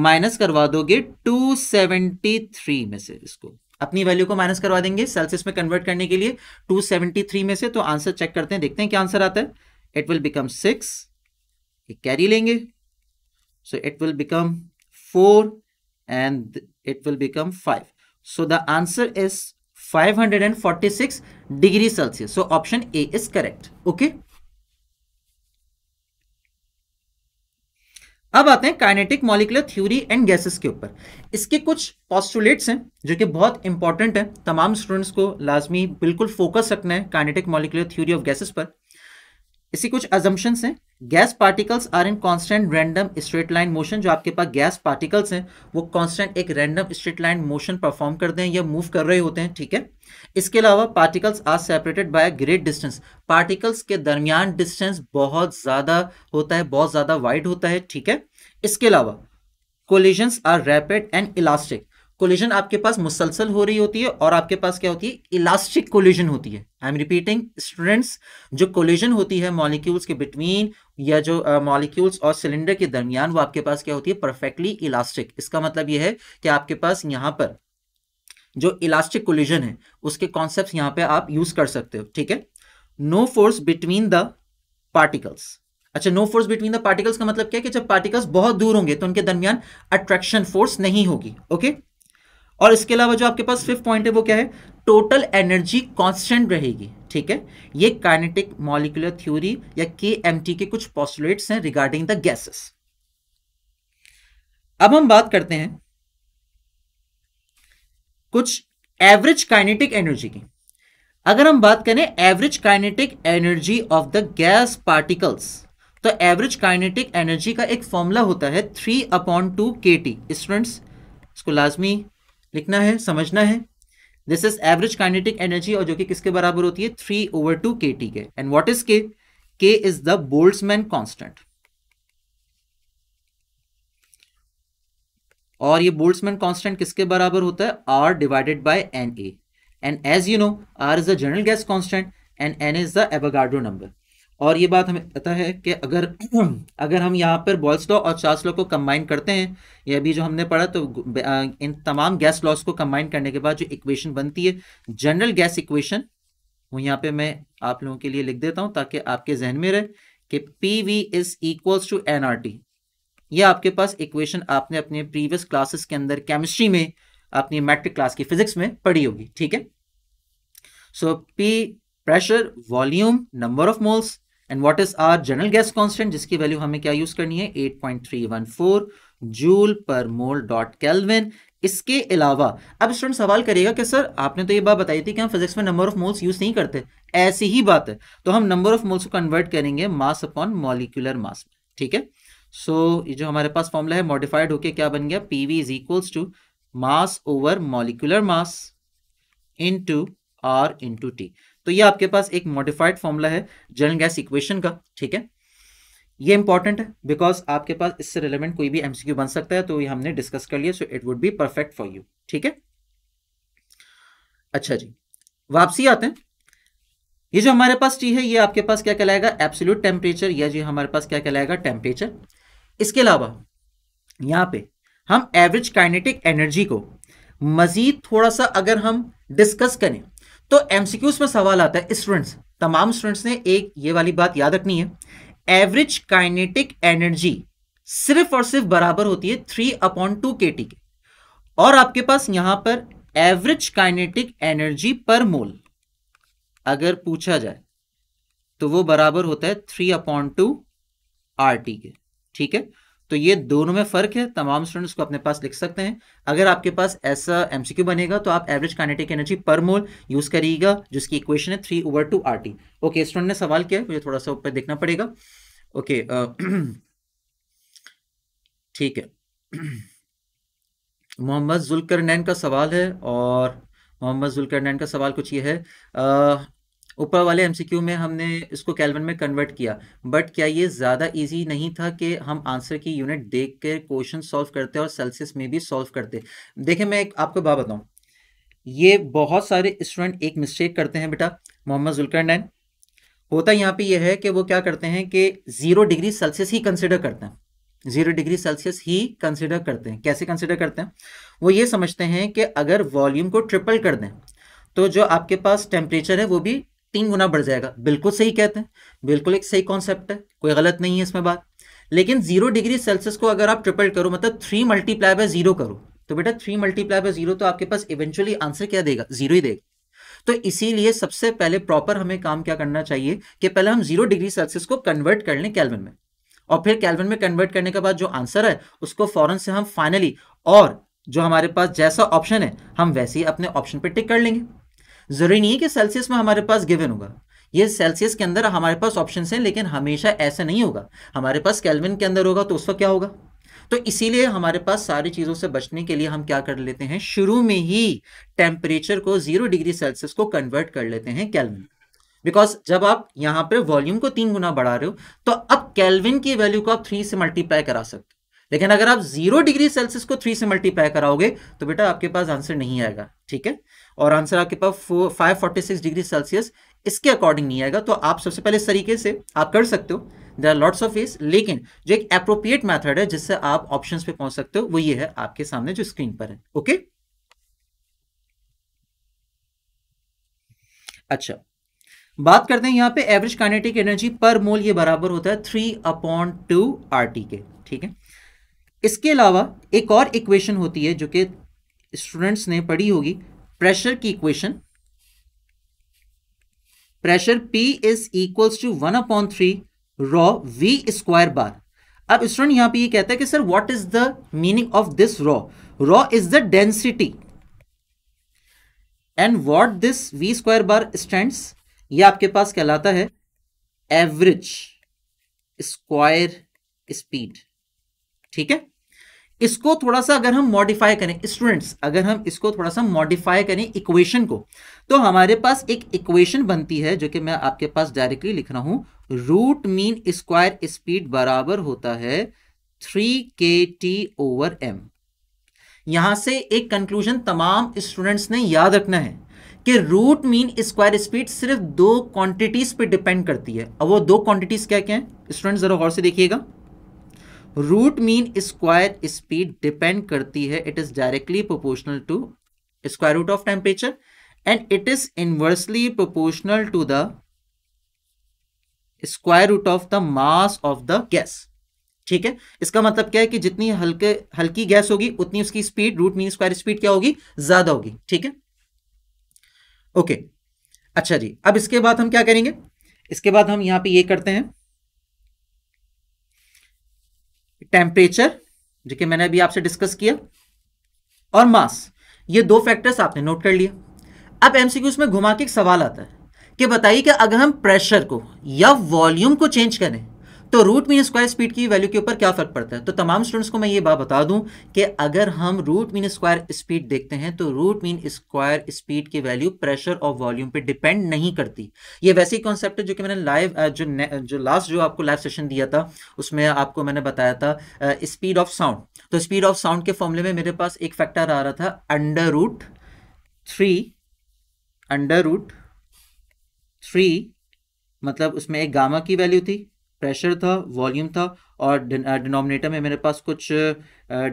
माइनस करवा दोगे 273 में से इसको अपनी वैल्यू को माइनस करवा देंगे सेल्सियस में कन्वर्ट करने के लिए 273 में से तो आंसर चेक करते हैं देखते हैं क्या आंसर आता है it will become six carry लेंगे so it will become four and it will become five. So the answer is 546 degree Celsius. So option A is correct. Okay. अब आते हैं kinetic molecular theory and gases के ऊपर इसके कुछ पॉस्टुलेट्स हैं जो कि बहुत इंपॉर्टेंट है तमाम स्टूडेंट्स को लाजमी बिल्कुल फोकस रखना है kinetic molecular theory of gases पर इसी कुछ अजम्पन्स हैं gas particles are in constant random straight line motion जो आपके पास गैस पार्टिकल्स हैं वो कांस्टेंट एक random straight line motion perform करते हैं या मूव कर रहे होते हैं ठीक है इसके अलावा particles are separated by great distance particles के दरमियान डिस्टेंस बहुत ज़्यादा होता है बहुत ज़्यादा वाइड होता है ठीक है इसके अलावा collisions are rapid and elastic collision आपके पास मुसलसल हो रही होती है और आपके पास क्या होती है इलास्टिक कोलिजन होती है आई एम रिपीटिंग स्टूडेंट्स जो कोलिजन होती है मॉलिक्यूल्स के बिटवीन या जो मॉलिक्यूल्स uh, और सिलेंडर के दरमियान वो आपके पास क्या होती है परफेक्टली इलास्टिक इसका मतलब यह है कि आपके पास यहाँ पर जो इलास्टिक कोलिजन है उसके कॉन्सेप्ट यहाँ पे आप यूज कर सकते हो ठीक है no force between the particles अच्छा no force between the particles का मतलब क्या है कि जब पार्टिकल्स बहुत दूर होंगे तो उनके दरमियान अट्रैक्शन फोर्स नहीं होगी ओके okay? और इसके अलावा जो आपके पास फिफ्थ पॉइंट है वो क्या है टोटल एनर्जी कॉन्स्टेंट रहेगी ठीक है ये काइनेटिक मॉलिकुलर थ्योरी या के के कुछ पॉस्टुलेट्स हैं रिगार्डिंग द गैसेस अब हम बात करते हैं कुछ एवरेज काइनेटिक एनर्जी की अगर हम बात करें average kinetic energy of the gas particles तो एवरेज काइनेटिक एनर्जी का एक फॉर्मूला होता है three upon two K T students इसको लाजमी लिखना है समझना है this is average kinetic energy और जो कि किसके बराबर होती है three over two K T K and what is K K is the Boltzmann constant और ये बोल्ड्समैन कॉन्स्टेंट किसके बराबर होता है R divided by N A and as you know R is the general gas constant and N is the एवगार्डो नंबर और ये बात हमें पता है कि अगर अगर हम यहाँ पर बॉल्स लॉ और चार्ल्स लॉ को कंबाइन करते हैं ये अभी जो हमने पढ़ा तो इन तमाम गैस लॉस को कंबाइन करने के बाद जो इक्वेशन बनती है जनरल गैस इक्वेशन वो यहाँ पे मैं आप लोगों के लिए लिख देता हूँ ताकि आपके जहन में रहे कि P we is equals to N R T ये आपके पास इक्वेशन आपने अपने प्रीवियस क्लासेस के अंदर केमिस्ट्री में अपनी मैट्रिक क्लास की फिजिक्स में पढ़ी होगी ठीक है so P pressure volume number of moles and what is R general gas constant जिसकी वैल्यू हमें क्या यूज करनी है 8.314 जूल पर मोल डॉट कैलविन इसके अलावा अब स्टूडेंट सवाल करेगा कि सर आपने तो ये बात बताई थी कि हम फिजिक्स में नंबर ऑफ मोल्स यूज नहीं करते ऐसी ही बात है तो हम नंबर ऑफ मोल्स को कन्वर्ट करेंगे मास अपॉन मॉलिकुलर मास ठीक है सो so, ये जो हमारे पास फॉर्मूला है मॉडिफाइड होके क्या बन गया P we is equals to mass over molecular mass into R into T तो ये आपके पास एक मॉडिफाइड फॉर्मूला है जनरल गैस इक्वेशन का ठीक है ये इंपॉर्टेंट है बिकॉज आपके पास इससे रिलेवेंट कोई भी एमसीक्यू बन सकता है तो ये हमने डिस्कस कर लिया so it would be perfect for you ठीक है अच्छा जी वापसी आते हैं ये जो हमारे पास टी है ये आपके पास क्या कहलाएगा एब्सोल्यूट टेम्परेचर या जो हमारे पास क्या कहलाएगा टेम्परेचर इसके अलावा यहां पे हम एवरेज काइनेटिक एनर्जी को मजीद थोड़ा सा अगर हम डिस्कस करें तो एमसीक्यूज में सवाल आता है स्टूडेंट्स तमाम स्टूडेंट्स ने एक ये वाली बात याद रखनी है एवरेज काइनेटिक एनर्जी सिर्फ और सिर्फ बराबर होती है three upon two K T के और आपके पास यहां पर एवरेज काइनेटिक एनर्जी पर मोल अगर पूछा जाए तो वो बराबर होता है three upon two R T के ठीक है तो ये दोनों में फर्क है तमाम स्टूडेंट्स को अपने पास लिख सकते हैं अगर आपके पास ऐसा एमसीक्यू बनेगा तो आप एवरेज कानेटिक एनर्जी पर मोल यूज करिएगा जिसकी इक्वेशन है three over two R T okay student ने सवाल किया मुझे थोड़ा सा ऊपर देखना पड़ेगा ओके ठीक है मोहम्मद जुलकर नैन का सवाल है और मोहम्मद जुलकर नैन का सवाल कुछ ये है आ, ऊपर वाले एमसीक्यू में हमने इसको कैलवन में कन्वर्ट किया बट क्या ये ज़्यादा इजी नहीं था कि हम आंसर की यूनिट देख कर क्वेश्चन सॉल्व करते और सेल्सियस में भी सॉल्व करते देखें मैं एक आपको बात बताऊँ ये बहुत सारे स्टूडेंट एक मिस्टेक करते हैं बेटा मोहम्मद नैन होता यहाँ पे ये है कि वो क्या करते हैं कि ज़ीरो डिग्री सेल्सियस ही कंसिडर करते हैं जीरो डिग्री सेल्सियस ही कंसिडर करते हैं कैसे कंसिडर करते हैं वो ये समझते हैं कि अगर वॉल्यूम को ट्रिपल कर दें तो जो आपके पास टेम्परेचर है वो भी तीन गुना बढ़ जाएगा बिल्कुल सही कहते हैं बिल्कुल एक सही कॉन्सेप्ट है कोई गलत नहीं है इसमें बात लेकिन जीरो डिग्री सेल्सियस को अगर आप ट्रिपल करो मतलब थ्री मल्टीप्लाई बाय जीरो करो तो बेटा थ्री मल्टीप्लाई बाय जीरो तो आपके पास इवेंचुअली आंसर क्या देगा जीरो ही देगा तो इसीलिए सबसे पहले प्रॉपर हमें काम क्या करना चाहिए कि पहले हम जीरो डिग्री सेल्सियस को कन्वर्ट कर लें कैलविन में और फिर कैलविन में कन्वर्ट करने के बाद जो आंसर है उसको फॉरन से हम फाइनली और जो हमारे पास जैसा ऑप्शन है हम वैसे ही अपने ऑप्शन पर टिक कर लेंगे ज़रूरी नहीं है कि सेल्सियस में हमारे पास गिवन होगा ये सेल्सियस के अंदर हमारे पास ऑप्शन हैं लेकिन हमेशा ऐसा नहीं होगा हमारे पास कैलविन के अंदर होगा तो उस वक्त क्या होगा तो इसीलिए हमारे पास सारी चीज़ों से बचने के लिए हम क्या कर लेते हैं शुरू में ही टेम्परेचर को जीरो डिग्री सेल्सियस को कन्वर्ट कर लेते हैं कैलविन बिकॉज जब आप यहाँ पर वॉल्यूम को तीन गुना बढ़ा रहे हो तो अब कैलविन की वैल्यू को आप थ्री से मल्टीप्लाई करा सकते हो लेकिन अगर आप जीरो डिग्री सेल्सियस को थ्री से मल्टीप्लाई कराओगे तो बेटा आपके पास आंसर नहीं आएगा ठीक है और आंसर आपके पास five forty six degree Celsius इसके अकॉर्डिंग नहीं आएगा तो आप सबसे पहले इस तरीके से आप कर सकते हो देर आर लॉट्स ऑफ इस लेकिन जो एक अप्रोप्रिएट मैथड है जिससे आप ऑप्शन पे पहुंच सकते हो वो ये है आपके सामने जो स्क्रीन पर है ओके अच्छा बात करते हैं यहाँ पे एवरेज काइनेटिक एनर्जी पर मोल ये बराबर होता है three upon two R T के ठीक है इसके अलावा एक और इक्वेशन होती है जो कि स्टूडेंट्स ने पढ़ी होगी प्रेशर की equation pressure P is equals to one upon three rho V square bar अब स्टूडेंट यहां पे ये यह कहता है कि sir what is the meaning of this rho rho is the density and what this V square bar stand ये आपके पास कहलाता है एवरेज स्क्वायर स्पीड ठीक है इसको थोड़ा सा अगर हम मॉडिफाई करें स्टूडेंट्स अगर हम इसको थोड़ा सा मॉडिफाई करें इक्वेशन को तो हमारे पास एक इक्वेशन बनती है जो कि मैं आपके पास डायरेक्टली लिख रहा हूं रूट मीन स्क्वायर स्पीड बराबर होता है three K T over M यहां से एक कंक्लूजन तमाम स्टूडेंट्स ने याद रखना है कि रूट मीन स्क्वायर स्पीड सिर्फ दो क्वांटिटीज पे डिपेंड करती है अब वो दो क्वांटिटीज क्या क्या हैं स्टूडेंट्स जरा गौर से देखिएगा root mean square speed depend करती है it is directly proportional to square root of temperature and it is inversely proportional to the square root of the mass of the gas ठीक है इसका मतलब क्या है कि जितनी हल्के हल्की गैस होगी उतनी उसकी speed root mean square speed क्या होगी ज्यादा होगी ठीक है ओके अच्छा जी अब इसके बाद हम क्या करेंगे इसके बाद हम यहां पे ये करते हैं टेम्परेचर जो कि मैंने अभी आपसे डिस्कस किया और मास ये दो फैक्टर्स आपने नोट कर लिया अब एमसीक्यूज में घुमा के एक सवाल आता है कि बताइए कि अगर हम प्रेशर को या वॉल्यूम को चेंज करें तो रूट मीन स्क्वायर स्पीड की वैल्यू के ऊपर क्या फ़र्क पड़ता है तो तमाम स्टूडेंट्स को मैं ये बात बता दूं कि अगर हम रूट मीन स्क्वायर स्पीड देखते हैं तो रूट मीन स्क्वायर स्पीड की वैल्यू प्रेशर ऑफ वॉल्यूम पे डिपेंड नहीं करती ये वैसे ही कॉन्सेप्ट है जो कि मैंने लाइव जो जो लास्ट जो आपको लाइव सेशन दिया था उसमें आपको मैंने बताया था स्पीड ऑफ साउंड तो स्पीड ऑफ साउंड के फॉर्मले में मेरे पास एक फैक्टर आ रहा था under root three under root three मतलब उसमें एक गामा की वैल्यू थी प्रेशर था वॉल्यूम था और डिनोमिनेटर uh, में मेरे पास कुछ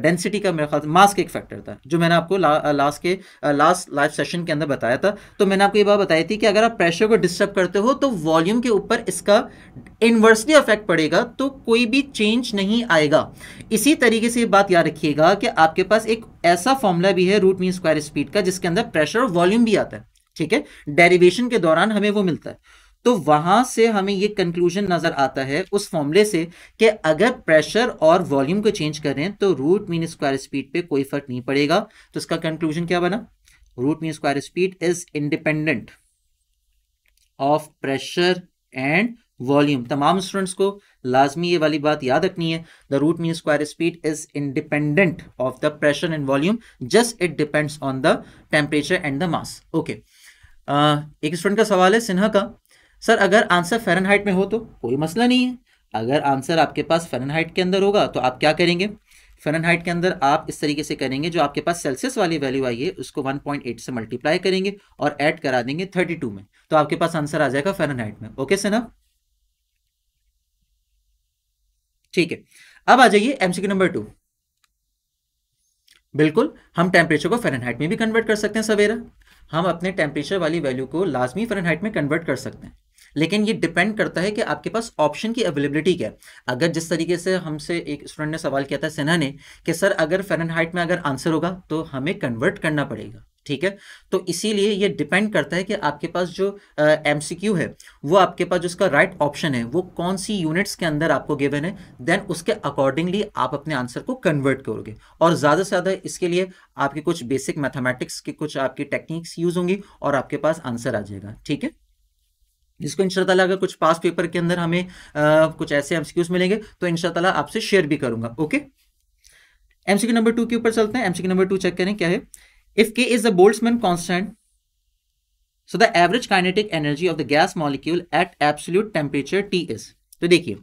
डेंसिटी uh, का मेरे ख्याल मास का एक फैक्टर था जो मैंने आपको ला, लास्ट uh, के लास्ट लाइव सेशन के अंदर बताया था तो मैंने आपको ये बात बताई थी कि अगर आप प्रेशर को डिस्टर्ब करते हो तो वॉल्यूम के ऊपर इसका इन्वर्सली अफेक्ट पड़ेगा तो कोई भी चेंज नहीं आएगा इसी तरीके से ये बात याद रखिएगा कि आपके पास एक ऐसा फॉर्मूला भी है रूट मीन स्क्वायर स्पीड का जिसके अंदर प्रेशर और वॉल्यूम भी आता है ठीक है डेरिवेशन के दौरान हमें वो मिलता है तो वहां से हमें ये कंक्लूजन नजर आता है उस फॉर्मूले से कि अगर प्रेशर और वॉल्यूम को चेंज करें तो रूट मीन स्क्वायर स्पीड पे कोई फर्क नहीं पड़ेगा तो इसका कंक्लूजन क्या बना root mean square speed is independent of pressure and volume तमाम स्टूडेंट्स को लाजमी ये वाली बात याद रखनी है the root mean square speed is independent of the pressure and volume just it depends on the temperature and the mass okay एक स्टूडेंट का सवाल है सिन्हा का सर अगर आंसर फ़ारेनहाइट में हो तो कोई मसला नहीं है अगर आंसर आपके पास फ़ारेनहाइट के अंदर होगा तो आप क्या करेंगे फ़ारेनहाइट के अंदर आप इस तरीके से करेंगे जो आपके पास सेल्सियस वाली वैल्यू आई है उसको 1.8 से मल्टीप्लाई करेंगे और ऐड करा देंगे 32 में तो आपके पास आंसर आ जाएगा फ़ारेनहाइट में ओके सर ना ठीक है अब आ जाइए एमसीक्यू नंबर टू बिल्कुल हम टेम्परेचर को फ़ारेनहाइट में भी कन्वर्ट कर सकते हैं सवेरा हम अपने टेम्परेचर वाली वैल्यू को लाजमी फ़ारेनहाइट में कन्वर्ट कर सकते हैं लेकिन ये डिपेंड करता है कि आपके पास ऑप्शन की अवेलेबिलिटी क्या है अगर जिस तरीके से हमसे एक स्टूडेंट ने सवाल किया था सिन्हा ने कि सर अगर फ़ारेनहाइट में अगर आंसर होगा तो हमें कन्वर्ट करना पड़ेगा ठीक है तो इसीलिए ये डिपेंड करता है कि आपके पास जो एम uh, है वो आपके पास जिसका उसका राइट right ऑप्शन है वो कौन सी यूनिट्स के अंदर आपको गिवन है देन उसके अकॉर्डिंगली आप अपने आंसर को कन्वर्ट करोगे और ज़्यादा से ज़्यादा इसके लिए आपके कुछ बेसिक मैथमेटिक्स के कुछ आपकी टेक्निक्स यूज़ होंगी और आपके पास आंसर आ जाएगा ठीक है जिसको इंशाल्लाह अगर कुछ पास पेपर के अंदर हमें आ, कुछ ऐसे एमसीक्यूज मिलेंगे तो इंशाल्लाह आपसे शेयर भी करूंगा ओके एमसीक्यू नंबर टू के ऊपर चलते हैं एमसीक्यू नंबर टू चेक करें क्या है if K is the Boltzmann constant so the average kinetic energy of the gas molecule at absolute temperature T is तो देखिए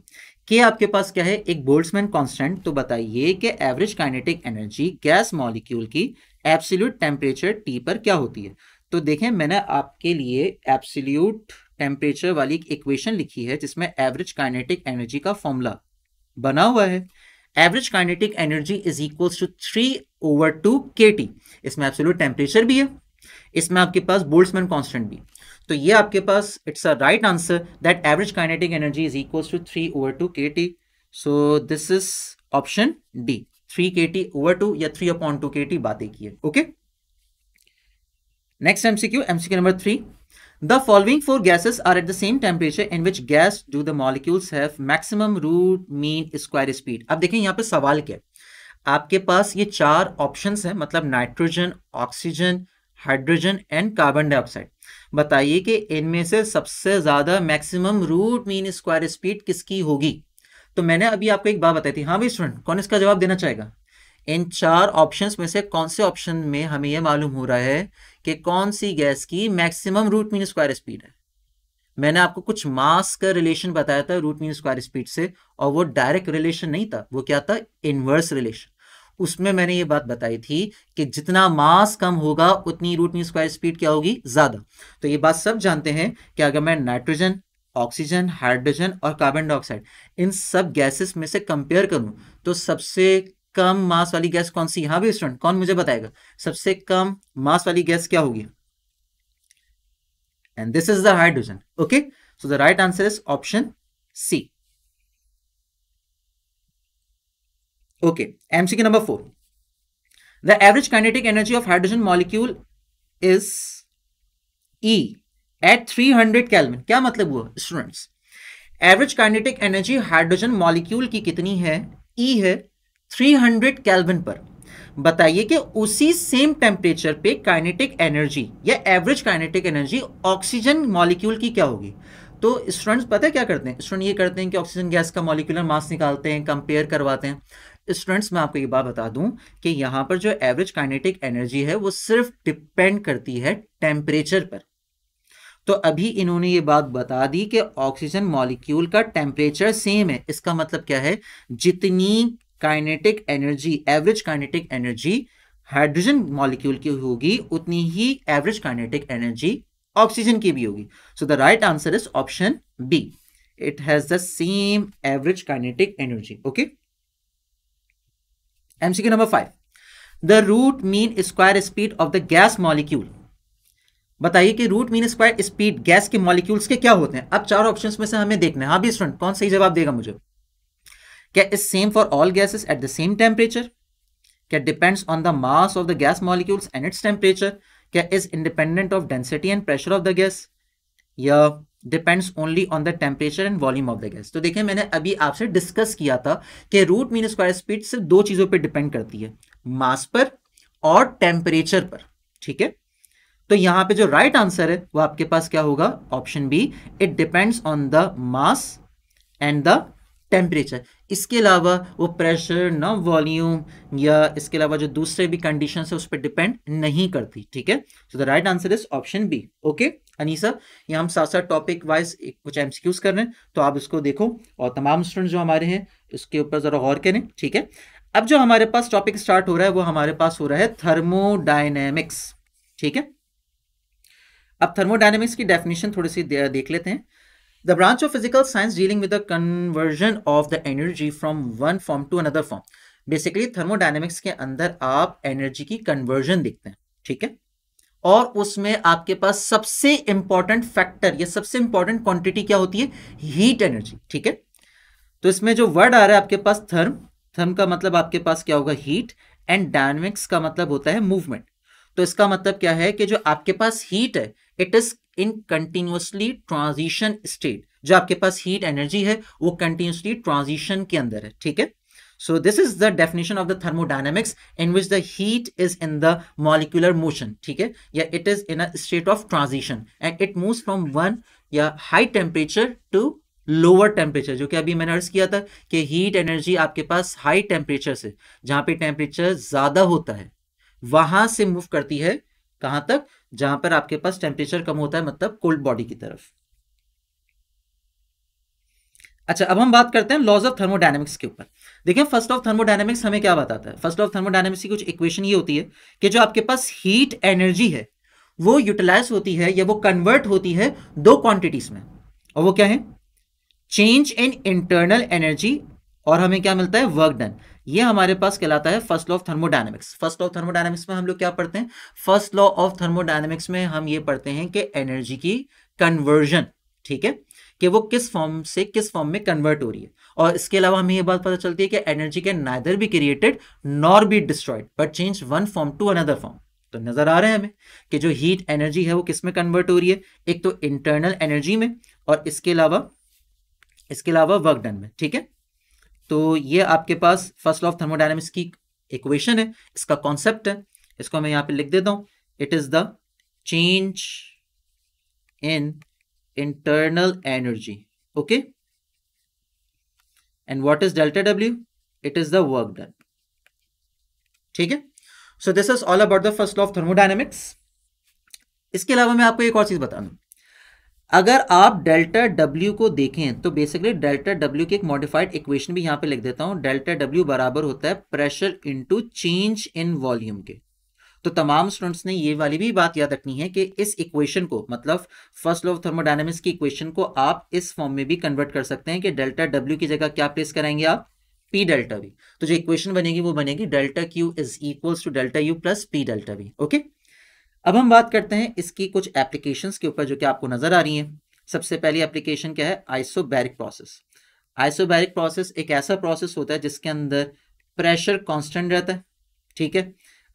के आपके पास क्या है एक बोल्डमैन कॉन्स्टेंट तो बताइए कि average kinetic energy gas molecule की एब्सोल्यूट टेम्परेचर टी पर क्या होती है तो देखें मैंने आपके लिए एब्सोल्यूट टेम्परेचर वाली इक्वेशन लिखी है जिसमें एवरेज काइनेटिक एनर्जी का फॉर्मूला बना हुआ है average kinetic energy is equals to three over two K T इसमें एब्सोल्यूट टेम्परेचर भी है इसमें आपके पास बोल्ट्समैन कांस्टेंट भी तो ये आपके पास it's a right answer that average kinetic energy is equals to three over two K T so this is option D three K T over two या three upon two K T बातें की है okay next MCQ MCQ number three The following four gases are at the same temperature in which gas do the molecules have maximum root mean square speed. अब देखें यहाँ पे सवाल क्या आपके पास ये चार ऑप्शंस हैं मतलब nitrogen oxygen hydrogen and carbon dioxide बताइए कि इनमें से सबसे ज़्यादा maximum root mean square speed किसकी होगी तो मैंने अभी आपको एक बात बताई थी हाँ भाई स्टूडेंट कौन इसका जवाब देना चाहेगा इन चार ऑप्शंस में से कौन से ऑप्शन में हमें यह मालूम हो रहा है कि कौन सी गैस की maximum root mean square speed है मैंने आपको कुछ मास का रिलेशन बताया था रूट मीन स्क्वायर स्पीड से और वो डायरेक्ट रिलेशन नहीं था वो क्या था इनवर्स रिलेशन उसमें मैंने ये बात बताई थी कि जितना मास कम होगा उतनी रूट मीन स्क्वायर स्पीड क्या होगी ज़्यादा तो ये बात सब जानते हैं कि अगर मैं नाइट्रोजन ऑक्सीजन हाइड्रोजन और कार्बन डाइऑक्साइड इन सब गैसेस में से कंपेयर करूं तो सबसे कम मास वाली गैस कौन सी हाँ भी स्टूडेंट कौन मुझे बताएगा सबसे कम मास वाली गैस क्या होगी and this is the hydrogen okay so the right answer is option C okay MCQ number four the average kinetic energy of hydrogen molecule is E at 300 kelvin क्या मतलब हुआ students average kinetic energy hydrogen molecule की कितनी है ई e है 300 केल्विन पर बताइए कि उसी सेम टेम्परेचर पे काइनेटिक एनर्जी या average kinetic energy oxygen molecule की क्या होगी तो स्टूडेंट्स पता है क्या करते हैं स्टूडेंट ये करते हैं कि ऑक्सीजन गैस का मॉलिक्यूलर मास निकालते हैं कंपेयर करवाते हैं स्टूडेंट्स मैं आपको ये बात बता दूं कि यहाँ पर जो एवरेज काइनेटिक एनर्जी है वो सिर्फ डिपेंड करती है टेम्परेचर पर तो अभी इन्होंने ये बात बता दी कि ऑक्सीजन मॉलिक्यूल का टेम्परेचर सेम है इसका मतलब क्या है जितनी kinetic energy average kinetic energy hydrogen molecule की होगी उतनी ही एवरेज काइनेटिक एनर्जी ऑक्सीजन की भी होगी so the right answer is option B it has the same average kinetic energy okay MCQ number five the root mean square speed of the gas molecule बताइए कि root mean square speed gas के मॉलिक्यूल्स के क्या होते हैं अब चार ऑप्शंस में से हमें देखना है हाँ भी स्टूडेंट कौन सही जवाब देगा मुझे क्या is same for all gases at the same temperature क्या depends on the mass of the gas molecules and its temperature क्या is independent of density and pressure of the gas या depends only on the temperature and volume of the gas तो देखिए मैंने अभी आपसे डिस्कस किया था कि रूट मीन स्क्वायर स्पीड सिर्फ दो चीज़ों पे डिपेंड करती है मास पर और टेम्परेचर पर ठीक है तो यहां पे जो राइट right आंसर है वो आपके पास क्या होगा option B it depends on the mass and the temperature इसके अलावा वो प्रेशर ना वॉल्यूम या इसके अलावा जो दूसरे भी कंडीशन है उस पर डिपेंड नहीं करती ठीक है so the right answer is option B okay अनिसा ये हम साथ साथ टॉपिक वाइज कुछ एमसीक्यूज कर रहे हैं तो आप इसको देखो और तमाम स्टूडेंट जो हमारे हैं इसके ऊपर ज़रा गौर करें ठीक है अब जो हमारे पास टॉपिक स्टार्ट हो रहा है वो हमारे पास हो रहा है थर्मोडाइनेमिक्स ठीक है अब थर्मोडाइनेमिक्स की डेफिनेशन थोड़ी सी देख लेते हैं The branch of physical science dealing with the conversion of the energy from one form to another form. Basically thermodynamics के अंदर आप एनर्जी की कन्वर्जन देखते हैं ठीक है और उसमें आपके पास सबसे इंपॉर्टेंट फैक्टर या सबसे इंपॉर्टेंट क्वांटिटी क्या होती है हीट एनर्जी ठीक है तो इसमें जो वर्ड आ रहा है आपके पास थर्म थर्म का मतलब आपके पास क्या होगा हीट एंड डायनेमिक्स का मतलब होता है मूवमेंट तो इसका मतलब क्या है कि जो आपके पास हीट है it is in continuously transition state जो आपके पास हीट एनर्जी है वो कंटिन्यूसली ट्रांजिशन के अंदर है ठीक है so this is the definition of the thermodynamics in which the heat is in the molecular motion ठीक है या it is in state of transition and it move from one या high temperature to lower temperature जो कि अभी मैंने अर्ज किया था कि हीट एनर्जी आपके पास हाई टेम्परेचर से जहां पे टेम्परेचर ज्यादा होता है वहां से मूव करती है कहां तक जहां पर आपके पास टेम्परेचर कम होता है मतलब कोल्ड बॉडी की तरफ अच्छा अब हम बात करते हैं लॉज ऑफ थर्मोडाइनमिक्स के ऊपर देखिए फर्स्ट ऑफ थर्मोडाइनमिक्स हमें क्या बताता है फर्स्ट ऑफ थर्मोडाइनमिक्स की कुछ इक्वेशन ये होती है कि जो आपके पास हीट एनर्जी है वो यूटिलाइज होती है या वो कन्वर्ट होती है दो क्वांटिटीज में और वो क्या है चेंज इन इंटरनल एनर्जी और हमें क्या मिलता है वर्क डन ये हमारे पास कहलाता है first law of thermodynamics first law of thermodynamics में हम लोग क्या पढ़ते हैं फर्स्ट लॉ ऑफ थर्मोडायनेमिक्स में हम ये पढ़ते हैं कि एनर्जी की कन्वर्जन ठीक है कि वो किस फॉर्म से किस फॉर्म में कन्वर्ट हो रही है और इसके अलावा हमें ये बात पता चलती है कि energy can neither be created nor be destroyed but change one form to another form तो नजर आ रहे हैं हमें कि जो हीट एनर्जी है वो किस में कन्वर्ट हो रही है एक तो इंटरनल एनर्जी में और इसके अलावा इसके अलावा वर्क डन में ठीक है तो ये आपके पास फर्स्ट लॉ ऑफ थर्मोडाइनमिक्स की इक्वेशन है इसका कॉन्सेप्ट है इसको मैं यहाँ पे लिख देता हूँ it is the change in internal energy okay and what is delta W it is the work done ठीक है so this is all about the first law of thermodynamics इसके अलावा मैं आपको एक और चीज बता दूं अगर आप डेल्टा डब्ल्यू को देखें तो बेसिकली डेल्टा डब्ल्यू की एक मॉडिफाइड इक्वेशन भी यहां पे लिख देता हूं डेल्टा डब्ल्यू बराबर होता है pressure into change in volume के तो तमाम स्टूडेंट्स ने ये वाली भी बात याद रखनी है कि इस इक्वेशन को मतलब फर्स्ट लॉ ऑफ थर्मोडाइनमिक्स की इक्वेशन को आप इस फॉर्म में भी कन्वर्ट कर सकते हैं कि डेल्टा डब्ल्यू की जगह क्या प्लेस करेंगे आप पी डेल्टा वी तो जो इक्वेशन बनेगी वो बनेगी delta Q is equals to delta U plus P delta V okay अब हम बात करते हैं इसकी कुछ एप्लीकेशंस के ऊपर जो कि आपको नज़र आ रही हैं सबसे पहली एप्लीकेशन क्या है आइसोबैरिक प्रोसेस आइसोबैरिक प्रोसेस एक ऐसा प्रोसेस होता है जिसके अंदर प्रेशर कांस्टेंट रहता है ठीक है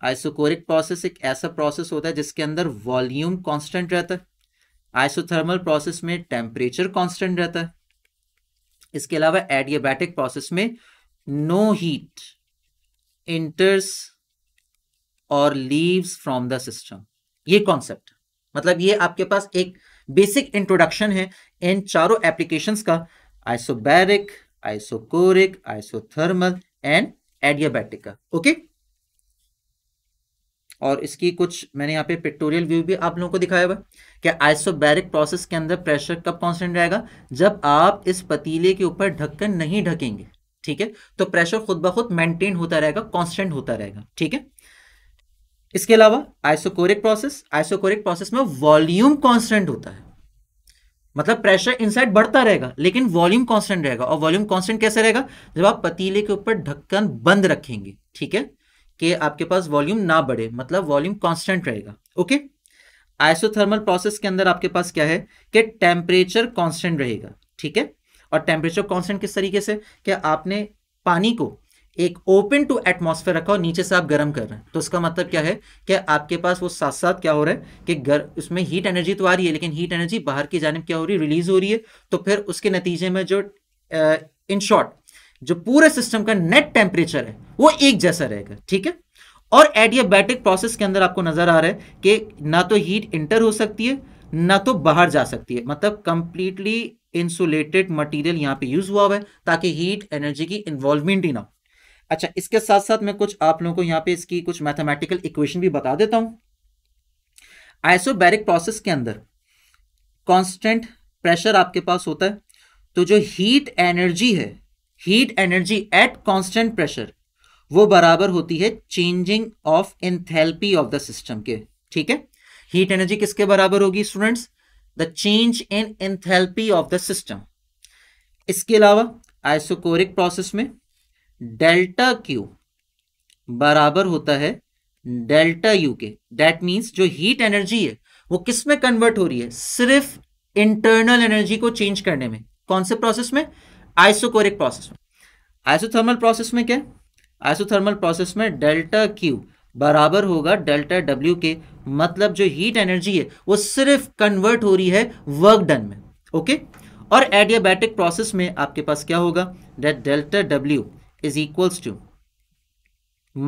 आइसोकोरिक प्रोसेस एक ऐसा प्रोसेस होता है जिसके अंदर वॉल्यूम कांस्टेंट रहता है आइसोथर्मल प्रोसेस में टेम्परेचर कांस्टेंट रहता है इसके अलावा एडियाबैटिक प्रोसेस में नो हीट इंटर्स और लीव्स फ्रॉम द सिस्टम ये कॉन्सेप्ट मतलब ये आपके पास एक बेसिक इंट्रोडक्शन है इन चारों एप्लीकेशंस का isobaric isochoric isothermal and adiabatic का ओके और इसकी कुछ मैंने यहाँ पे पिक्टोरियल व्यू भी आप लोगों को दिखाया हुआ कि आइसोबैरिक प्रोसेस के अंदर प्रेशर कब कॉन्स्टेंट रहेगा जब आप इस पतीले के ऊपर ढक्कन नहीं ढकेंगे ठीक है तो प्रेशर खुद ब खुद मेंटेन होता रहेगा कांस्टेंट होता रहेगा ठीक है इसके अलावा आइसोकोरिक प्रोसेस आइसोकोरिक प्रोसेस में वॉल्यूम कांस्टेंट होता है मतलब प्रेशर इनसाइड बढ़ता रहेगा लेकिन वॉल्यूम कांस्टेंट रहेगा और वॉल्यूम कांस्टेंट कैसे रहेगा जब आप पतीले के ऊपर ढक्कन बंद रखेंगे ठीक है कि आपके पास वॉल्यूम ना बढ़े मतलब वॉल्यूम कॉन्स्टेंट रहेगा ओके आइसोथर्मल प्रोसेस के अंदर आपके पास क्या है कि टेम्परेचर कॉन्स्टेंट रहेगा ठीक है और टेम्परेचर कॉन्स्टेंट किस तरीके से क्या आपने पानी को एक ओपन टू एटमोसफेयर रखा और नीचे से आप गर्म कर रहे हैं तो इसका मतलब क्या है कि आपके पास वो साथ साथ क्या हो रहा है कि गर उसमें हीट एनर्जी तो आ रही है लेकिन हीट एनर्जी बाहर की जानब क्या हो रही है रिलीज हो रही है तो फिर उसके नतीजे में जो इन शॉर्ट जो पूरे सिस्टम का नेट टेम्परेचर है वो एक जैसा रहेगा ठीक है और एडियाबैटिक प्रोसेस के अंदर आपको नजर आ रहा है कि ना तो हीट इंटर हो सकती है ना तो बाहर जा सकती है मतलब कंप्लीटली इंसुलेटेड मटेरियल यहाँ पे यूज हुआ हुआ है ताकि हीट एनर्जी की इन्वॉल्वमेंट ही ना अच्छा इसके साथ साथ मैं कुछ आप लोगों को यहाँ पे इसकी कुछ मैथमेटिकल इक्वेशन भी बता देता हूं आइसोबैरिक प्रोसेस के अंदर कांस्टेंट प्रेशर आपके पास होता है तो जो हीट एनर्जी है heat energy at constant pressure वो बराबर होती है changing of enthalpy of the system के ठीक है हीट एनर्जी किसके बराबर होगी students the change in enthalpy of the system इसके अलावा आइसोकोरिक प्रोसेस में डेल्टा क्यू बराबर होता है डेल्टा यू के दैट मीन्स जो हीट एनर्जी है वो किस में कन्वर्ट हो रही है सिर्फ इंटरनल एनर्जी को चेंज करने में कौन से प्रोसेस में आइसोकोरिक प्रोसेस में आइसोथर्मल प्रोसेस में क्या आइसोथर्मल प्रोसेस में डेल्टा क्यू बराबर होगा डेल्टा डब्ल्यू के मतलब जो हीट एनर्जी है वो सिर्फ कन्वर्ट हो रही है वर्क डन में ओके और एडियाबैटिक प्रोसेस में आपके पास क्या होगा delta W is equals to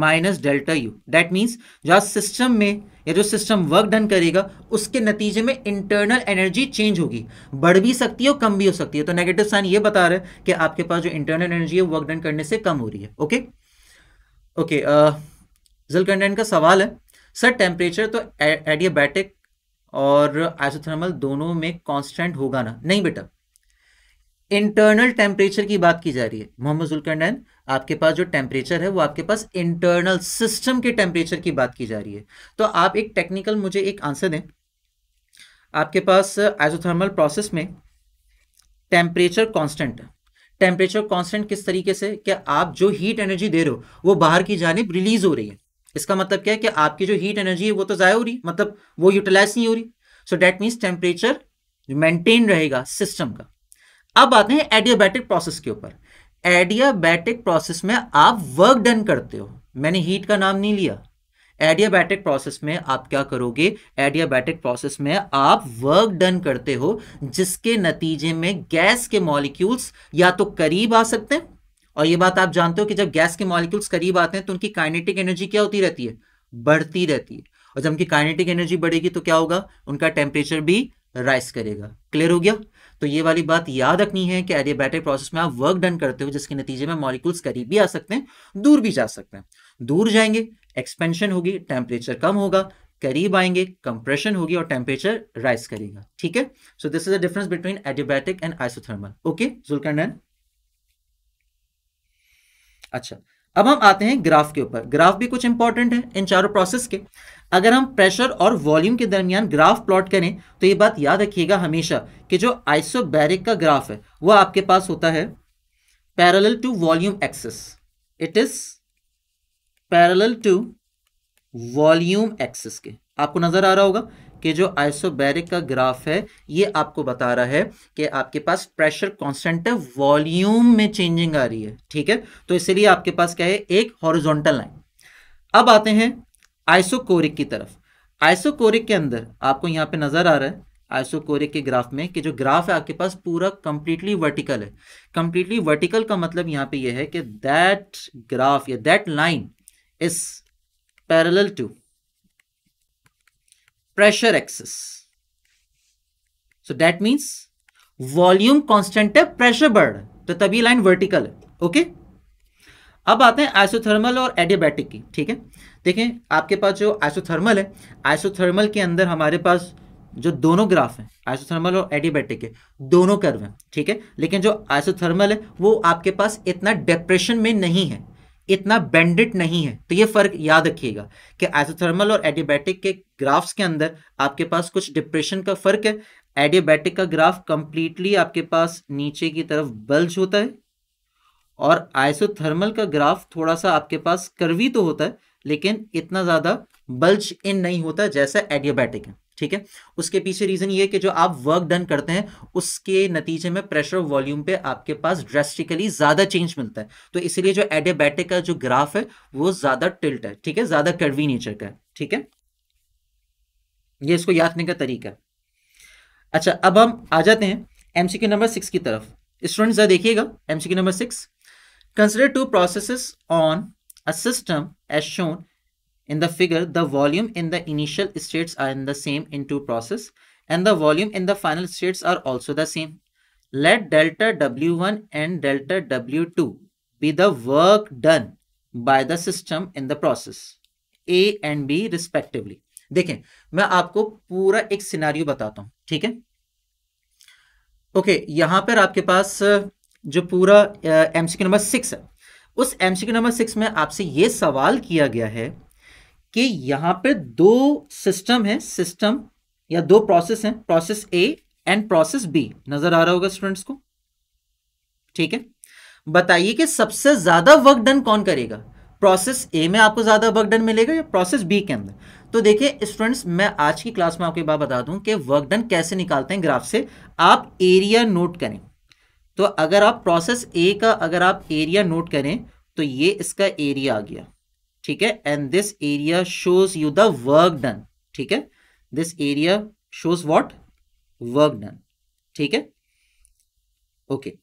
minus delta U that means जहाँ सिस्टम में या जो सिस्टम वर्क डन करेगा उसके नतीजे में इंटरनल एनर्जी चेंज होगी बढ़ भी सकती है और कम भी हो सकती है तो नेगेटिव साइन ये बता रहा है कि आपके पास जो इंटरनल एनर्जी है वर्क डन करने से कम हो रही है ओके ओके जलकंडन का सवाल है सर टेम्परेचर तो एडियाबैटिक और आइसोथर्मल दोनों में कॉन्स्टेंट होगा ना नहीं बेटा इंटरनल टेम्परेचर की बात की जा रही है मोहम्मद जुल्करनैन आपके पास जो टेम्परेचर है वो आपके पास इंटरनल सिस्टम के टेम्परेचर की बात की जा रही है तो आप एक टेक्निकल मुझे एक आंसर दें आपके पास आइजोथर्मल प्रोसेस में टेम्परेचर कांस्टेंट टेम्परेचर कांस्टेंट किस तरीके से क्या आप जो हीट एनर्जी दे रहे हो वो बाहर की जानब रिलीज हो रही है इसका मतलब क्या है कि आपकी जो हीट एनर्जी है वो तो ज़ाया हो रही मतलब वो यूटिलाइज नहीं हो रही so that means temperature maintain रहेगा सिस्टम का अब आते हैं एडियाबैटिक प्रोसेस के ऊपर एडियाबैटिक प्रोसेस में आप वर्क डन करते हो मैंने हीट का नाम नहीं लिया एडियाबैटिक प्रोसेस में आप क्या करोगे एडियाबैटिक प्रोसेस में आप वर्क डन करते हो जिसके नतीजे में गैस के मॉलिक्यूल्स या तो करीब आ सकते हैं और ये बात आप जानते हो कि जब गैस के मॉलिक्यूल्स करीब आते हैं तो उनकी काइनेटिक एनर्जी क्या होती रहती है बढ़ती रहती है और जब उनकी काइनेटिक एनर्जी बढ़ेगी तो क्या होगा उनका टेम्परेचर भी राइस करेगा क्लियर हो गया तो ये वाली बात याद रखनी है कि एडियाबैटिक प्रोसेस में आप वर्क डन करते हो जिसके नतीजे में मॉलिकुल्स करीब भी आ सकते हैं दूर भी जा सकते हैं दूर जाएंगे एक्सपेंशन होगी टेम्परेचर कम होगा करीब आएंगे कंप्रेशन होगी और टेम्परेचर राइज करेगा ठीक है so this is the difference between adiabatic and isothermal okay जुलकर अच्छा अब हम आते हैं ग्राफ के ऊपर ग्राफ भी कुछ इंपॉर्टेंट है इन चारों प्रोसेस के अगर हम प्रेशर और वॉल्यूम के दरमियान ग्राफ प्लॉट करें तो ये बात याद रखिएगा हमेशा कि जो आइसोबैरिक का ग्राफ है वह आपके पास होता है parallel to volume axis it is parallel to volume axis के आपको नजर आ रहा होगा कि जो आइसोबैरिक का ग्राफ है ये आपको बता रहा है कि आपके पास प्रेशर कॉन्स्टेंट है वॉल्यूम में चेंजिंग आ रही है ठीक है तो इसलिए आपके पास क्या है एक हॉरिजोंटल लाइन अब आते हैं आइसोकोरिक की तरफ आइसोकोरिक के अंदर आपको यहाँ पे नज़र आ रहा है आइसोकोरिक के ग्राफ में कि जो ग्राफ है आपके पास पूरा कंप्लीटली वर्टिकल है कंप्लीटली वर्टिकल का मतलब यहाँ पे ये यह है कि दैट ग्राफ या that line is parallel to pressure axis so that means volume constant है प्रेशर बर्ड तो तभी लाइन वर्टिकल है ओके okay? अब आते हैं आइसोथर्मल और एडियाबैटिक की ठीक है देखें आपके पास जो आइसोथर्मल है आइसोथर्मल के अंदर हमारे पास जो दोनों ग्राफ हैं आइसोथर्मल और एडिबैटिक के दोनों कर्व हैं ठीक है लेकिन जो आइसोथर्मल है वो आपके पास इतना डिप्रेशन में नहीं है इतना बेंडेड नहीं है तो ये फ़र्क याद रखिएगा कि आइसोथर्मल और एडिबैटिक के ग्राफ्स के अंदर आपके पास कुछ डिप्रेशन का फ़र्क है एडिबैटिक का ग्राफ कंप्लीटली आपके पास नीचे की तरफ बल्ज होता है और आइसोथर्मल का ग्राफ थोड़ा सा आपके पास कर्वी तो होता है लेकिन इतना ज़्यादा बल्ज इन नहीं होता जैसा एडियोबैटिक है ठीक है उसके पीछे रीज़न ये कि जो आप वर्क डन करते हैं उसके नतीजे में प्रेशर वॉल्यूम पे आपके पास ड्रेस्टिकली ज़्यादा चेंज मिलता है तो इसलिए जो एडियोबैटिक का जो ग्राफ है वो ज़्यादा टिल्ट है ठीक है ज़्यादा कड़वी नेचर का है ठीक है ये इसको याद करने का तरीका है अच्छा अब हम आ जाते हैं एमसीक्यू नंबर सिक्स की तरफ स्टूडेंट्स देखिएगा MCQ number six consider two process on a system as shown in the figure, the volume in the initial states are in the same in two process and the volume in the final states are also the same. Let delta W1 and delta W2 be the work done by the system in the process A and B respectively. देखें मैं आपको पूरा एक सिनारियो बताता हूँ ठीक है ओके यहाँ पर आपके पास जो पूरा एम सी नंबर सिक्स है उस एमसीक्यू नंबर सिक्स में आपसे ये सवाल किया गया है कि यहाँ पे दो सिस्टम है सिस्टम या दो प्रोसेस हैं process A and process B नजर आ रहा होगा स्टूडेंट्स को ठीक है बताइए कि सबसे ज्यादा वर्क डन कौन करेगा प्रोसेस ए में आपको ज्यादा वर्क डन मिलेगा या प्रोसेस बी के अंदर तो देखिए स्टूडेंट्स मैं आज की क्लास में आपको बात बता दूं कि वर्क डन कैसे निकालते हैं ग्राफ से आप एरिया नोट करें तो अगर आप प्रोसेस ए का अगर आप एरिया नोट करें तो ये इसका एरिया आ गया ठीक है and this area shows you the work done ठीक है this area shows what work done ठीक है ओके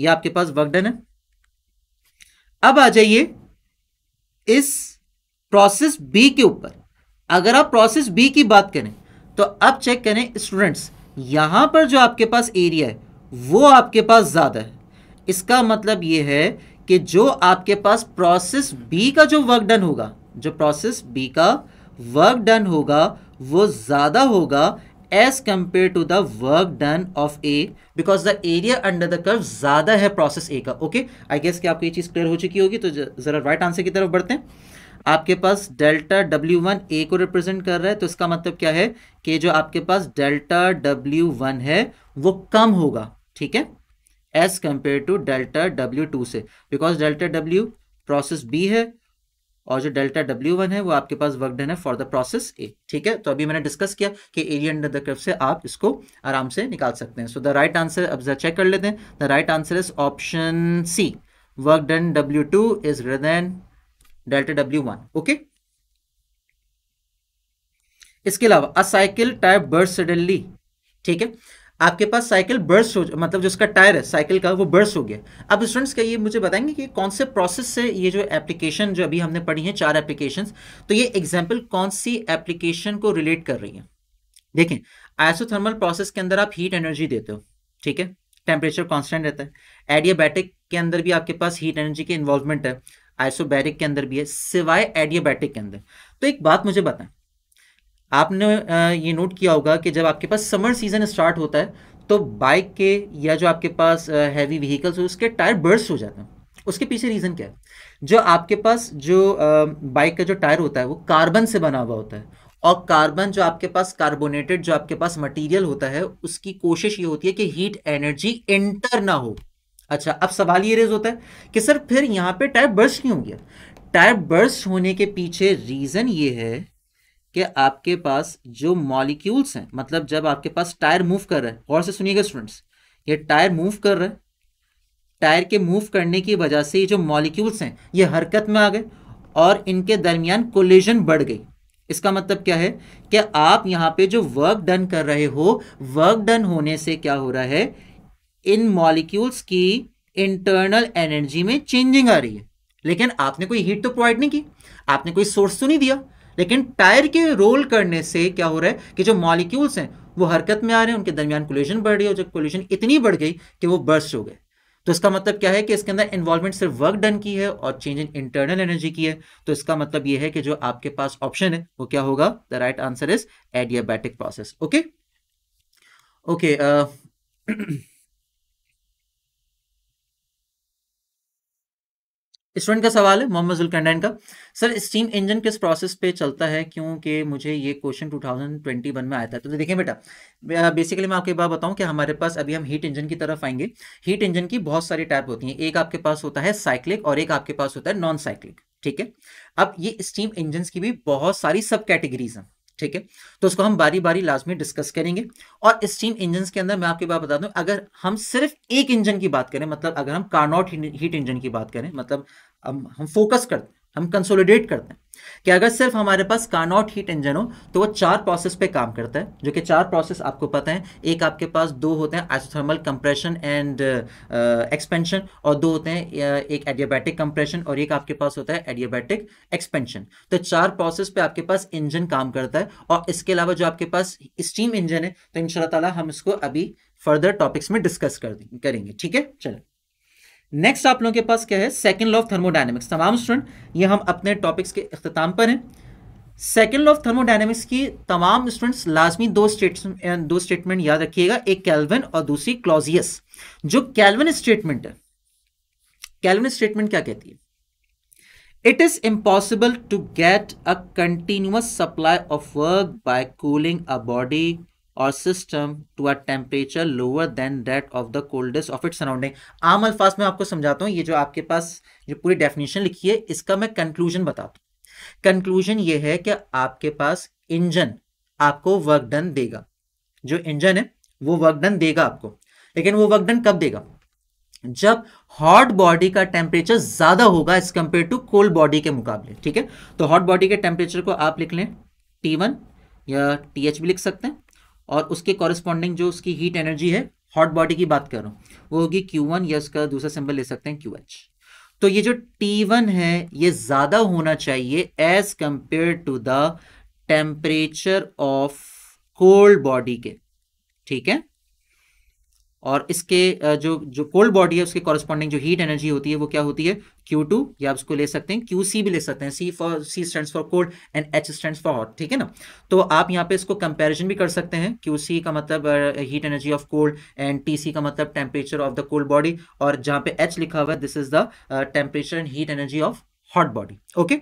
ये आपके पास वर्क डन है अब आ जाइए इस प्रोसेस बी के ऊपर अगर आप प्रोसेस बी की बात करें तो अब चेक करें स्टूडेंट्स यहां पर जो आपके पास एरिया है वो आपके पास ज़्यादा है इसका मतलब ये है कि जो आपके पास प्रोसेस बी का जो वर्क डन होगा जो प्रोसेस बी का वर्क डन होगा वो ज़्यादा होगा as compare to the work done of A because the area under the curve ज़्यादा है प्रोसेस ए का ओके आई गेस कि आपको ये चीज़ क्लियर हो चुकी होगी तो ज़रा राइट आंसर की तरफ बढ़ते हैं आपके पास डेल्टा डब्ल्यू वन ए को रिप्रेजेंट कर रहा है तो इसका मतलब क्या है कि जो आपके पास डेल्टा डब्ल्यू वन है वो कम होगा ठीक है as compare to delta W two से because delta W process B है और जो डेल्टा डब्ल्यू वन है वो आपके पास वर्क डन है फॉर द प्रोसेस ए ठीक है तो अभी मैंने डिस्कस किया कि एरिया अंडर द कर्व से आप इसको आराम से निकाल सकते हैं सो द राइट आंसर अब जरा चेक कर लेते हैं the right answer is option C work done W two is greater than delta W one okay इसके अलावा अ साइकिल टाइप बर्ड सडनली ठीक है आपके पास साइकिल बर्स्ट हो मतलब जो उसका टायर है साइकिल का वो बर्स्ट हो गया अब स्टूडेंट्स का ये मुझे बताएंगे कि कौन से प्रोसेस से ये जो एप्लीकेशन जो अभी हमने पढ़ी है चार एप्लीकेशन तो ये एग्जाम्पल कौन सी एप्लीकेशन को रिलेट कर रही है देखें आइसोथर्मल प्रोसेस के अंदर आप हीट एनर्जी देते हो ठीक है टेम्परेचर कॉन्स्टेंट रहता है एडियाबैटिक के अंदर भी आपके पास हीट एनर्जी की इन्वॉल्वमेंट है आइसोबैटिक के अंदर भी है सिवाय एडियाबैटिक के अंदर तो एक बात मुझे बताएं आपने ये नोट किया होगा कि जब आपके पास समर सीज़न स्टार्ट होता है तो बाइक के या जो आपके पास हैवी व्हीकल्स हो उसके टायर बर्स्ट हो जाते हैं उसके पीछे रीज़न क्या है जो आपके पास जो बाइक का जो टायर होता है वो कार्बन से बना हुआ होता है और कार्बन जो आपके पास कार्बोनेटेड जो आपके पास मटेरियल होता है उसकी कोशिश ये होती है कि हीट एनर्जी एंटर ना हो अच्छा अब सवाल ये रेज होता है कि सर फिर यहाँ पे टायर बर्स्ट क्यों हो गया टायर बर्स्ट होने के पीछे रीज़न ये है कि आपके पास जो मॉलिक्यूल्स हैं मतलब जब आपके पास टायर मूव कर रहे हैं और से सुनिएगा स्टूडेंट्स ये टायर मूव कर रहे टायर के मूव करने की वजह से ये जो मॉलिक्यूल्स हैं ये हरकत में आ गए और इनके दरमियान कोलिजन बढ़ गई इसका मतलब क्या है कि आप यहाँ पे जो वर्क डन कर रहे हो वर्क डन होने से क्या हो रहा है इन मॉलिक्यूल्स की इंटरनल एनर्जी में चेंजिंग आ रही है लेकिन आपने कोई हीट तो प्रोवाइड नहीं की आपने कोई सोर्स तो नहीं दिया लेकिन टायर के रोल करने से क्या हो रहा है कि जो मॉलिक्यूल्स हैं वो हरकत में आ रहे हैं उनके दरमियान कोल्यूशन बढ़ रही है जब कोल्यूशन इतनी बढ़ गई कि वो बर्स्ट हो गए तो इसका मतलब क्या है कि इसके अंदर इन्वॉल्वमेंट सिर्फ वर्क डन की है और चेंज इन इंटरनल एनर्जी की है तो इसका मतलब ये है कि जो आपके पास ऑप्शन है वो क्या होगा the right answer is adiabatic process okay okay student का सवाल है मोहम्मद जुल्कंडन का सर स्टीम इंजन किस प्रोसेस पे चलता है क्योंकि मुझे ये क्वेश्चन 2021 में आया था तो देखिए बेटा बेसिकली मैं आपके बात बताऊं कि हमारे पास अभी हम हीट इंजन की तरफ आएंगे हीट इंजन की बहुत सारी टाइप होती हैं एक आपके पास होता है साइक्लिक और एक आपके पास होता है नॉन साइक्लिक ठीक है अब ये स्टीम इंजन की भी बहुत सारी सब कैटेगरीज हैं ठीक है तो उसको हम बारी बारी लाजमी डिस्कस करेंगे और स्टीम इंजन के अंदर मैं आपकी बात बता दूं अगर हम सिर्फ एक इंजन की बात करें मतलब अगर हम कार्नोट हीट इंजन की बात करें मतलब हम हम फोकस करते हैं हम कंसोलिडेट करते हैं कि अगर सिर्फ हमारे पास कानॉट हीट इंजन हो तो वो चार प्रोसेस पे काम करता है जो कि चार प्रोसेस आपको पता है एक आपके पास दो होते हैं आइसोथर्मल कंप्रेशन एंड एक्सपेंशन और दो होते हैं एक एडियाबैटिक कंप्रेशन और एक आपके पास होता है एडियाबैटिक एक्सपेंशन तो चार प्रोसेस पे आपके पास इंजन काम करता है और इसके अलावा जो आपके पास स्टीम इंजन है तो इन हम इसको अभी फर्दर टॉपिक्स में डिस्कस कर करेंगे ठीक है चलो नेक्स्ट आप लोगों के पास क्या है सेकेंड लॉ ऑफ थर्मोडाइनमिक्स तमाम स्टूडेंट ये हम अपने टॉपिक्स के अख्ताम पर हैं सेकेंड लॉ ऑफ थर्मोडाइनमिक्स की तमाम स्टूडेंट्स लाजमी दो स्टेटमेंट दो स्टेटमेंट याद रखिएगा एक कैलविन और दूसरी क्लॉजियस जो कैलविन स्टेटमेंट है कैलविन स्टेटमेंट क्या कहती है it is impossible to get a continuous supply of work by cooling a body और system to a temperature lower than that of the coldest of it surrounding आम अल्फाज में आपको समझाता हूँ ये जो आपके पास जो पूरी डेफिनेशन लिखी है इसका मैं कंक्लूजन बताता हूँ कंक्लूजन ये है कि आपके पास इंजन आपको वर्क डन देगा जो इंजन है वो वर्क डन देगा आपको लेकिन वो वर्क डन कब देगा जब हॉट बॉडी का टेम्परेचर ज्यादा होगा as compare to cold body के मुकाबले ठीक है तो हॉट बॉडी के टेम्परेचर को आप लिख लें टी वन या टी एच भी लिख सकते हैं और उसके कॉरेस्पॉन्डिंग जो उसकी हीट एनर्जी है हॉट बॉडी की बात कर रहा हूं वो होगी क्यू वन या उसका दूसरा सिंबल ले सकते हैं क्यू एच तो ये जो टी वन है ये ज़्यादा होना चाहिए as compare to the temperature of cold body के ठीक है और इसके जो जो कोल्ड बॉडी है उसके कॉरस्पॉन्डिंग जो हीट एनर्जी होती है वो क्या होती है क्यू टू या आप उसको ले सकते हैं क्यू सी भी ले सकते हैं C for C stand for cold and H stand for hot ठीक है ना तो आप यहाँ पे इसको कंपैरिजन भी कर सकते हैं क्यू सी का मतलब heat energy of cold and T C का मतलब temperature of the cold body और जहाँ पे एच लिखा हुआ है this is the temperature and heat energy of hot body okay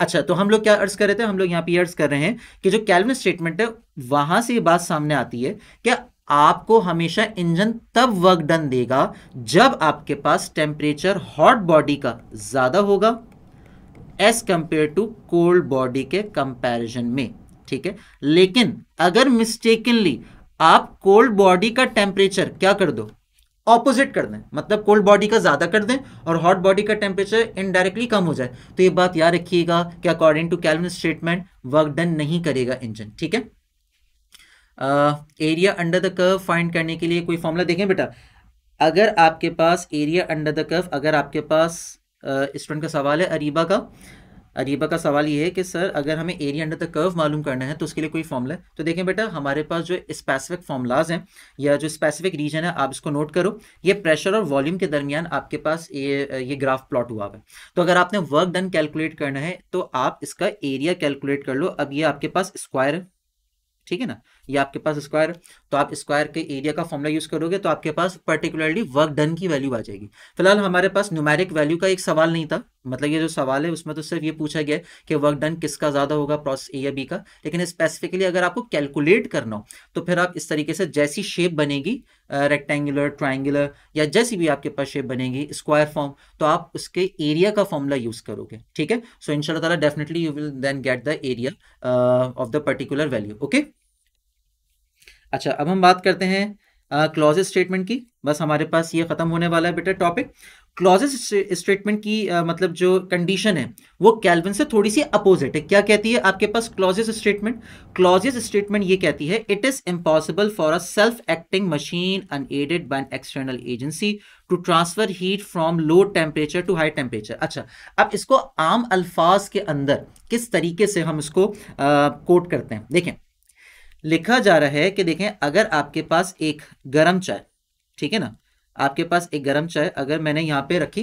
अच्छा तो हम लोग क्या अर्ज कर रहे थे हम लोग यहाँ पे अर्ज कर रहे हैं कि जो कैलविन स्टेटमेंट है वहां से ये बात सामने आती है क्या आपको हमेशा इंजन तब वर्क डन देगा जब आपके पास टेम्परेचर हॉट बॉडी का ज़्यादा होगा as compare to cold body के कंपैरिजन में ठीक है लेकिन अगर मिस्टेकनली आप कोल्ड बॉडी का टेम्परेचर क्या कर दो ऑपोजिट कर दें मतलब कोल्ड बॉडी का ज़्यादा कर दें और हॉट बॉडी का टेम्परेचर इनडायरेक्टली कम हो जाए तो ये बात याद रखिएगा कि according to Kelvin statement work done नहीं करेगा इंजन ठीक है area under the curve find करने के लिए कोई फॉर्मूला देखें बेटा अगर आपके पास एरिया अंडर द कर्व अगर आपके पास स्टूडेंट का सवाल है अरीबा का अरीबा का सवाल ये है कि सर अगर हमें एरिया अंडर द कर्व मालूम करना है तो उसके लिए कोई फॉर्मूला है तो देखें बेटा हमारे पास जो स्पेसिफिक फॉर्मूलाज हैं या जो स्पेसिफिक रीजन है आप इसको नोट करो ये प्रेशर और वॉल्यूम के दरमियान आपके पास ये ये ग्राफ प्लॉट हुआ है तो अगर आपने वर्क डन कैलकुलेट करना है तो आप इसका एरिया कैलकुलेट कर लो अब ये आपके पास स्क्वायर है ठीक है ना या आपके पास स्क्वायर तो आप स्क्वायर के एरिया का फॉर्मूला यूज करोगे तो आपके पास पर्टिकुलरली वर्क डन की वैल्यू आ जाएगी फिलहाल हमारे पास न्यूमेरिक वैल्यू का एक सवाल नहीं था मतलब ये जो सवाल है उसमें तो सिर्फ ये पूछा गया कि वर्क डन किसका ज़्यादा होगा प्रोसेस ए या बी का लेकिन स्पेसिफिकली अगर आपको कैलकुलेट करना हो तो फिर आप इस तरीके से जैसी शेप बनेगी रेक्टेंगुलर ट्राइंगुलर या जैसी भी आपके पास शेप बनेगी स्क्वायर फॉर्म तो आप उसके एरिया का फॉर्मूला यूज़ करोगे ठीक है सो इन शाला definitely you will then get the area of the particular value okay अच्छा अब हम बात करते हैं क्लॉजेज स्टेटमेंट की बस हमारे पास ये ख़त्म होने वाला है बेटा टॉपिक क्लॉजेस स्टेटमेंट की uh, मतलब जो कंडीशन है वो कैलविन से थोड़ी सी अपोजिट है क्या कहती है आपके पास क्लॉजेस स्टेटमेंट क्लॉजेज स्टेटमेंट ये कहती है it is impossible for a self acting machine unaided by external agency to transfer heat from low temperature to high temperature अच्छा अब इसको आम अल्फाज के अंदर किस तरीके से हम इसको कोट करते हैं देखें लिखा जा रहा है कि देखें अगर आपके पास एक गरम चाय ठीक है ना आपके पास एक गरम चाय अगर मैंने यहाँ पे रखी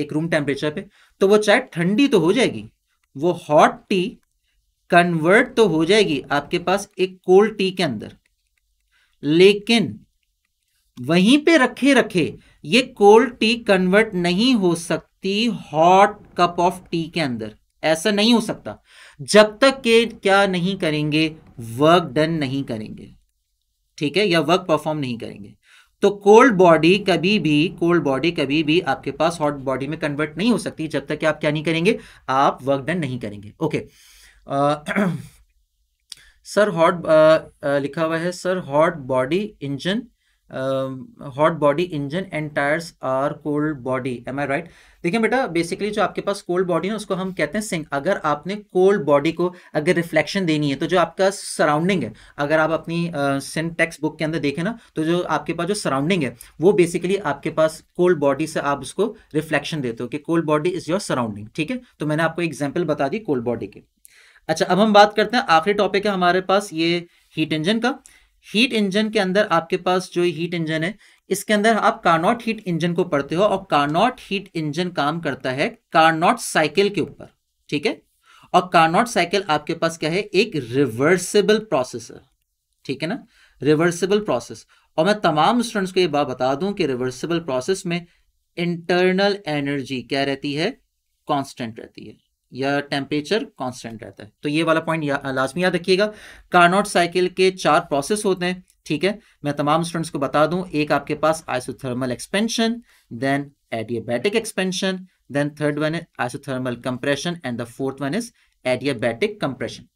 एक रूम टेम्परेचर पे तो वो चाय ठंडी तो हो जाएगी वो हॉट टी कन्वर्ट तो हो जाएगी आपके पास एक कोल्ड टी के अंदर लेकिन वहीं पे रखे रखे ये कोल्ड टी कन्वर्ट नहीं हो सकती हॉट कप ऑफ टी के अंदर ऐसा नहीं हो सकता जब तक के क्या नहीं करेंगे वर्क डन नहीं करेंगे ठीक है या वर्क परफॉर्म नहीं करेंगे तो कोल्ड बॉडी कभी भी कोल्ड बॉडी कभी भी आपके पास हॉट बॉडी में कन्वर्ट नहीं हो सकती जब तक कि आप क्या नहीं करेंगे आप वर्क डन नहीं करेंगे ओके (clears throat) सर हॉट लिखा हुआ है sir hot body engine hot body engine and tyres are cold body am I right देखिए बेटा बेसिकली जो आपके पास कोल्ड बॉडी है उसको हम कहते हैं सिंक अगर आपने कोल्ड बॉडी को अगर रिफ्लेक्शन देनी है तो जो आपका सराउंडिंग है अगर आप अपनी सिंह टेक्स्ट बुक के अंदर देखें ना तो जो आपके पास जो सराउंडिंग है वो बेसिकली आपके पास कोल्ड बॉडी से आप उसको रिफ्लेक्शन देते हो कि cold body is your surrounding ठीक है तो मैंने आपको एग्जाम्पल बता दी कोल्ड बॉडी की अच्छा अब हम बात करते हैं आखिरी टॉपिक है हमारे पास ये हीट इंजन का हीट इंजन के अंदर आपके पास जो हीट इंजन है इसके अंदर आप कार्नॉट हीट इंजन को पढ़ते हो और कार्नॉट हीट इंजन काम करता है कार्नॉट साइकिल के ऊपर ठीक है और कार्नॉट साइकिल आपके पास क्या है एक रिवर्सिबल प्रोसेस है ठीक है ना रिवर्सिबल प्रोसेस और मैं तमाम स्टूडेंट्स को ये बात बता दूं कि रिवर्सिबल प्रोसेस में इंटरनल एनर्जी क्या रहती है कॉन्स्टेंट रहती है या टेम्परेचर कांस्टेंट रहता है तो ये वाला पॉइंट या, लाजमी याद रखिएगा कार्नोट साइकिल के चार प्रोसेस होते हैं ठीक है मैं तमाम स्टूडेंट्स को बता दूं एक आपके पास isothermal expansion then adiabatic expansion then third one is isothermal compression and the fourth one is adiabatic compression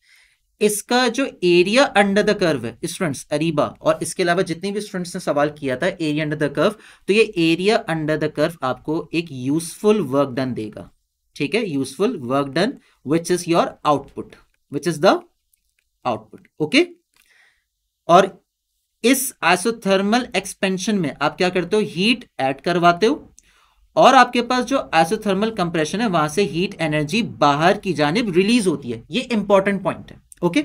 इसका जो एरिया अंडर द कर्व है स्टूडेंट्स अरीबा और इसके अलावा जितने भी स्टूडेंट्स ने सवाल किया था एरिया अंडर द कर्व तो ये एरिया अंडर द कर्व आपको एक यूजफुल वर्क डन देगा ठीक है useful work done which is your output which is the output okay और इस आइसोथर्मल एक्सपेंशन में आप क्या करते हो हीट ऐड करवाते हो और आपके पास जो आइसोथर्मल कंप्रेशन है वहां से हीट एनर्जी बाहर की जानब रिलीज होती है ये इंपॉर्टेंट पॉइंट है ओके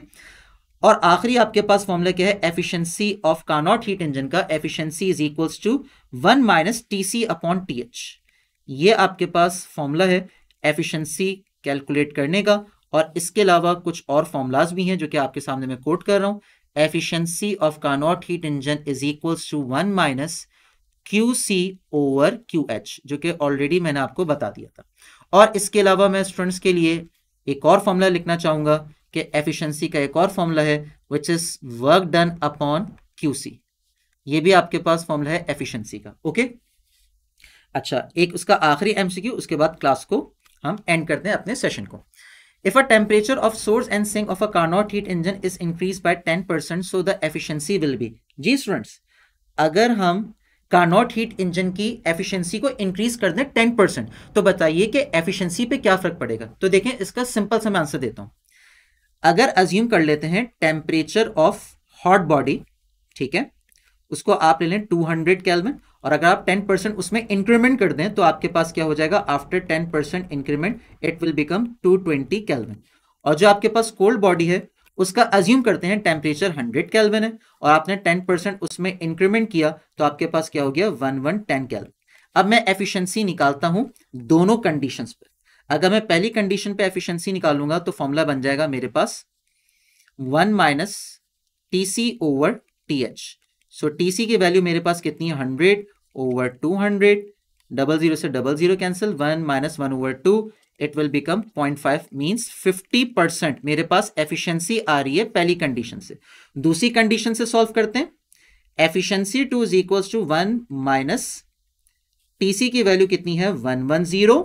और आखिरी आपके पास फॉर्मूला क्या है efficiency of Carnot heat engine का efficiency is equals to one minus T C upon T H ये आपके पास फॉर्मूला है एफिशिएंसी कैलकुलेट करने का और इसके अलावा कुछ और फॉर्मूलाज भी हैं जो कि आपके सामने मैं कोट कर रहा हूँ efficiency of Carnot heat engine is equals to one minus Q C over Q H जो कि ऑलरेडी मैंने आपको बता दिया था और इसके अलावा मैं स्टूडेंट्स के लिए एक और फॉर्मूला लिखना चाहूँगा कि एफिशिएंसी का एक और फॉर्मूला है which is work done upon Q C ये भी आपके पास फॉर्मूला है एफिशिएंसी का ओके अच्छा एक उसका आखिरी एमसीक्यू उसके बाद क्लास को हम एंड करते हैं अपने सेशन को if If a temperature of source and sink of a heat engine is increase increased ten percent so the efficiency will be जी स्टूडेंट्स अगर हम कार्नोट हीट इंजन की एफिशियंसी को इंक्रीज कर दें टेन परसेंट तो बताइए कि एफिशियंसी पे क्या फर्क पड़ेगा तो देखें इसका सिंपल सा मैं आंसर देता हूं अगर अज्यूम कर लेते हैं टेम्परेचर ऑफ हॉट बॉडी ठीक है उसको आप ले लें 200 केल्विन और अगर आप 10 परसेंट उसमें इंक्रीमेंट कर दें तो आपके पास क्या हो जाएगा after 10 percent increment it will become 220 twenty Kelvin और जो आपके पास कोल्ड बॉडी है उसका अज्यूम करते हैं टेम्परेचर 100 कैलविन है और आपने 10 परसेंट उसमें इंक्रीमेंट किया तो आपके पास क्या हो गया वन वन टेन अब मैं एफिशियंसी निकालता हूं दोनों कंडीशन पर अगर मैं पहली कंडीशन पर एफिशियंसी निकालूंगा तो फॉर्मूला बन जाएगा मेरे पास one minus T over T so so, TC की वैल्यू मेरे पास कितनी है हंड्रेड over 200 double zero से double zero cancel one minus one over two it will become 0.5 five means fifty percent मेरे पास एफिशिएंसी आ रही है पहली कंडीशन से दूसरी कंडीशन से सॉल्व करते हैं efficiency two is equals to one minus TC की वैल्यू कितनी है वन वन जीरो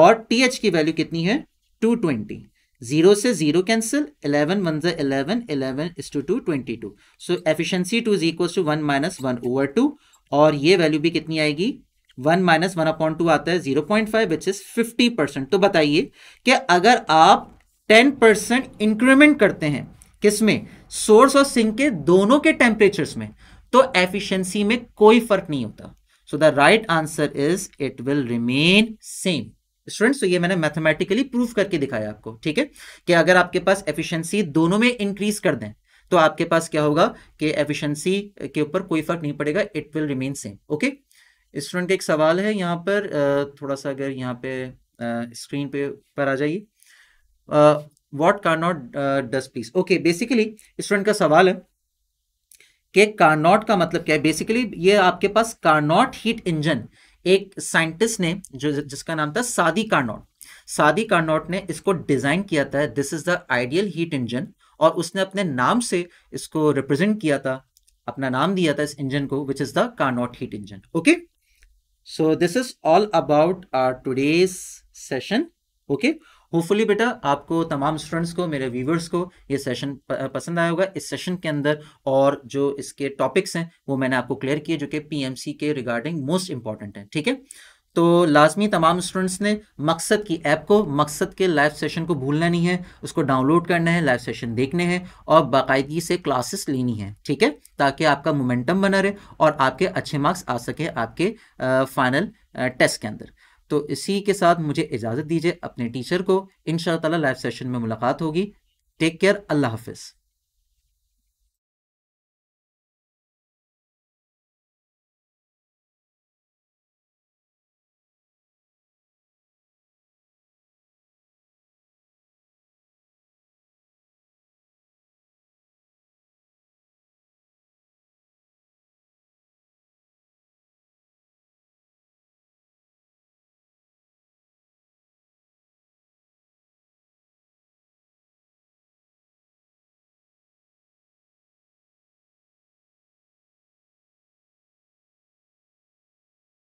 और टीएच की वैल्यू कितनी है टू ट्वेंटी जीरो से जीरो कैंसिल इलेवन वन ज eleven eleven is two two twenty two so efficiency two is equals to one minus one over two और ये वैल्यू भी कितनी आएगी one minus one upon two आता है zero point five which is fifty percent तो बताइए कि अगर आप टेन परसेंट इंक्रीमेंट करते हैं किसमें सोर्स और सिंक के दोनों के टेम्परेचर्स में तो एफिशिएंसी में कोई फर्क नहीं होता so the right answer is it will remain same students तो ये मैंने मैथमेटिकली प्रूफ करके दिखाया आपको ठीक है कि अगर आपके पास एफिशिएंसी दोनों में इंक्रीज कर दें तो आपके पास क्या होगा कि एफिशिएंसी के ऊपर कोई फर्क नहीं पड़ेगा it will remain same okay student का एक सवाल है यहाँ पर थोड़ा सा अगर यहाँ पे स्क्रीन पे पर आ जाइए what Carnot does please okay basically student का सवाल है कि कार्नॉट का मतलब क्या है बेसिकली ये आपके पास कार्नॉट हीट इंजन एक साइंटिस्ट ने जो जिसका नाम था सादी कार्नॉट सादी कार्नॉट ने इसको डिज़ाइन किया था this is the ideal heat engine और उसने अपने नाम से इसको रिप्रेजेंट किया था अपना नाम दिया था इस इंजन को which is the not heat engine okay so this is all about our today's session okay hopefully बेटा आपको तमाम स्टूडेंट्स को मेरे व्यूवर्स को ये सेशन पसंद आया होगा इस सेशन के अंदर और जो इसके टॉपिक्स हैं वो मैंने आपको क्लियर किए जो कि पीएमसी के रिगार्डिंग मोस्ट इंपॉर्टेंट है ठीक है तो लाजमी तमाम स्टूडेंट्स ने मकसद की ऐप को मकसद के लाइव सेशन को भूलना नहीं है उसको डाउनलोड करना है लाइव सेशन देखने हैं और बाकायदगी से क्लासेस लेनी है ठीक है ताकि आपका मोमेंटम बना रहे और आपके अच्छे मार्क्स आ सके आपके फाइनल टेस्ट के अंदर तो इसी के साथ मुझे इजाज़त दीजिए अपने टीचर को इन लाइव सेशन में मुलाकात होगी टेक केयर अल्लाह हाफिज़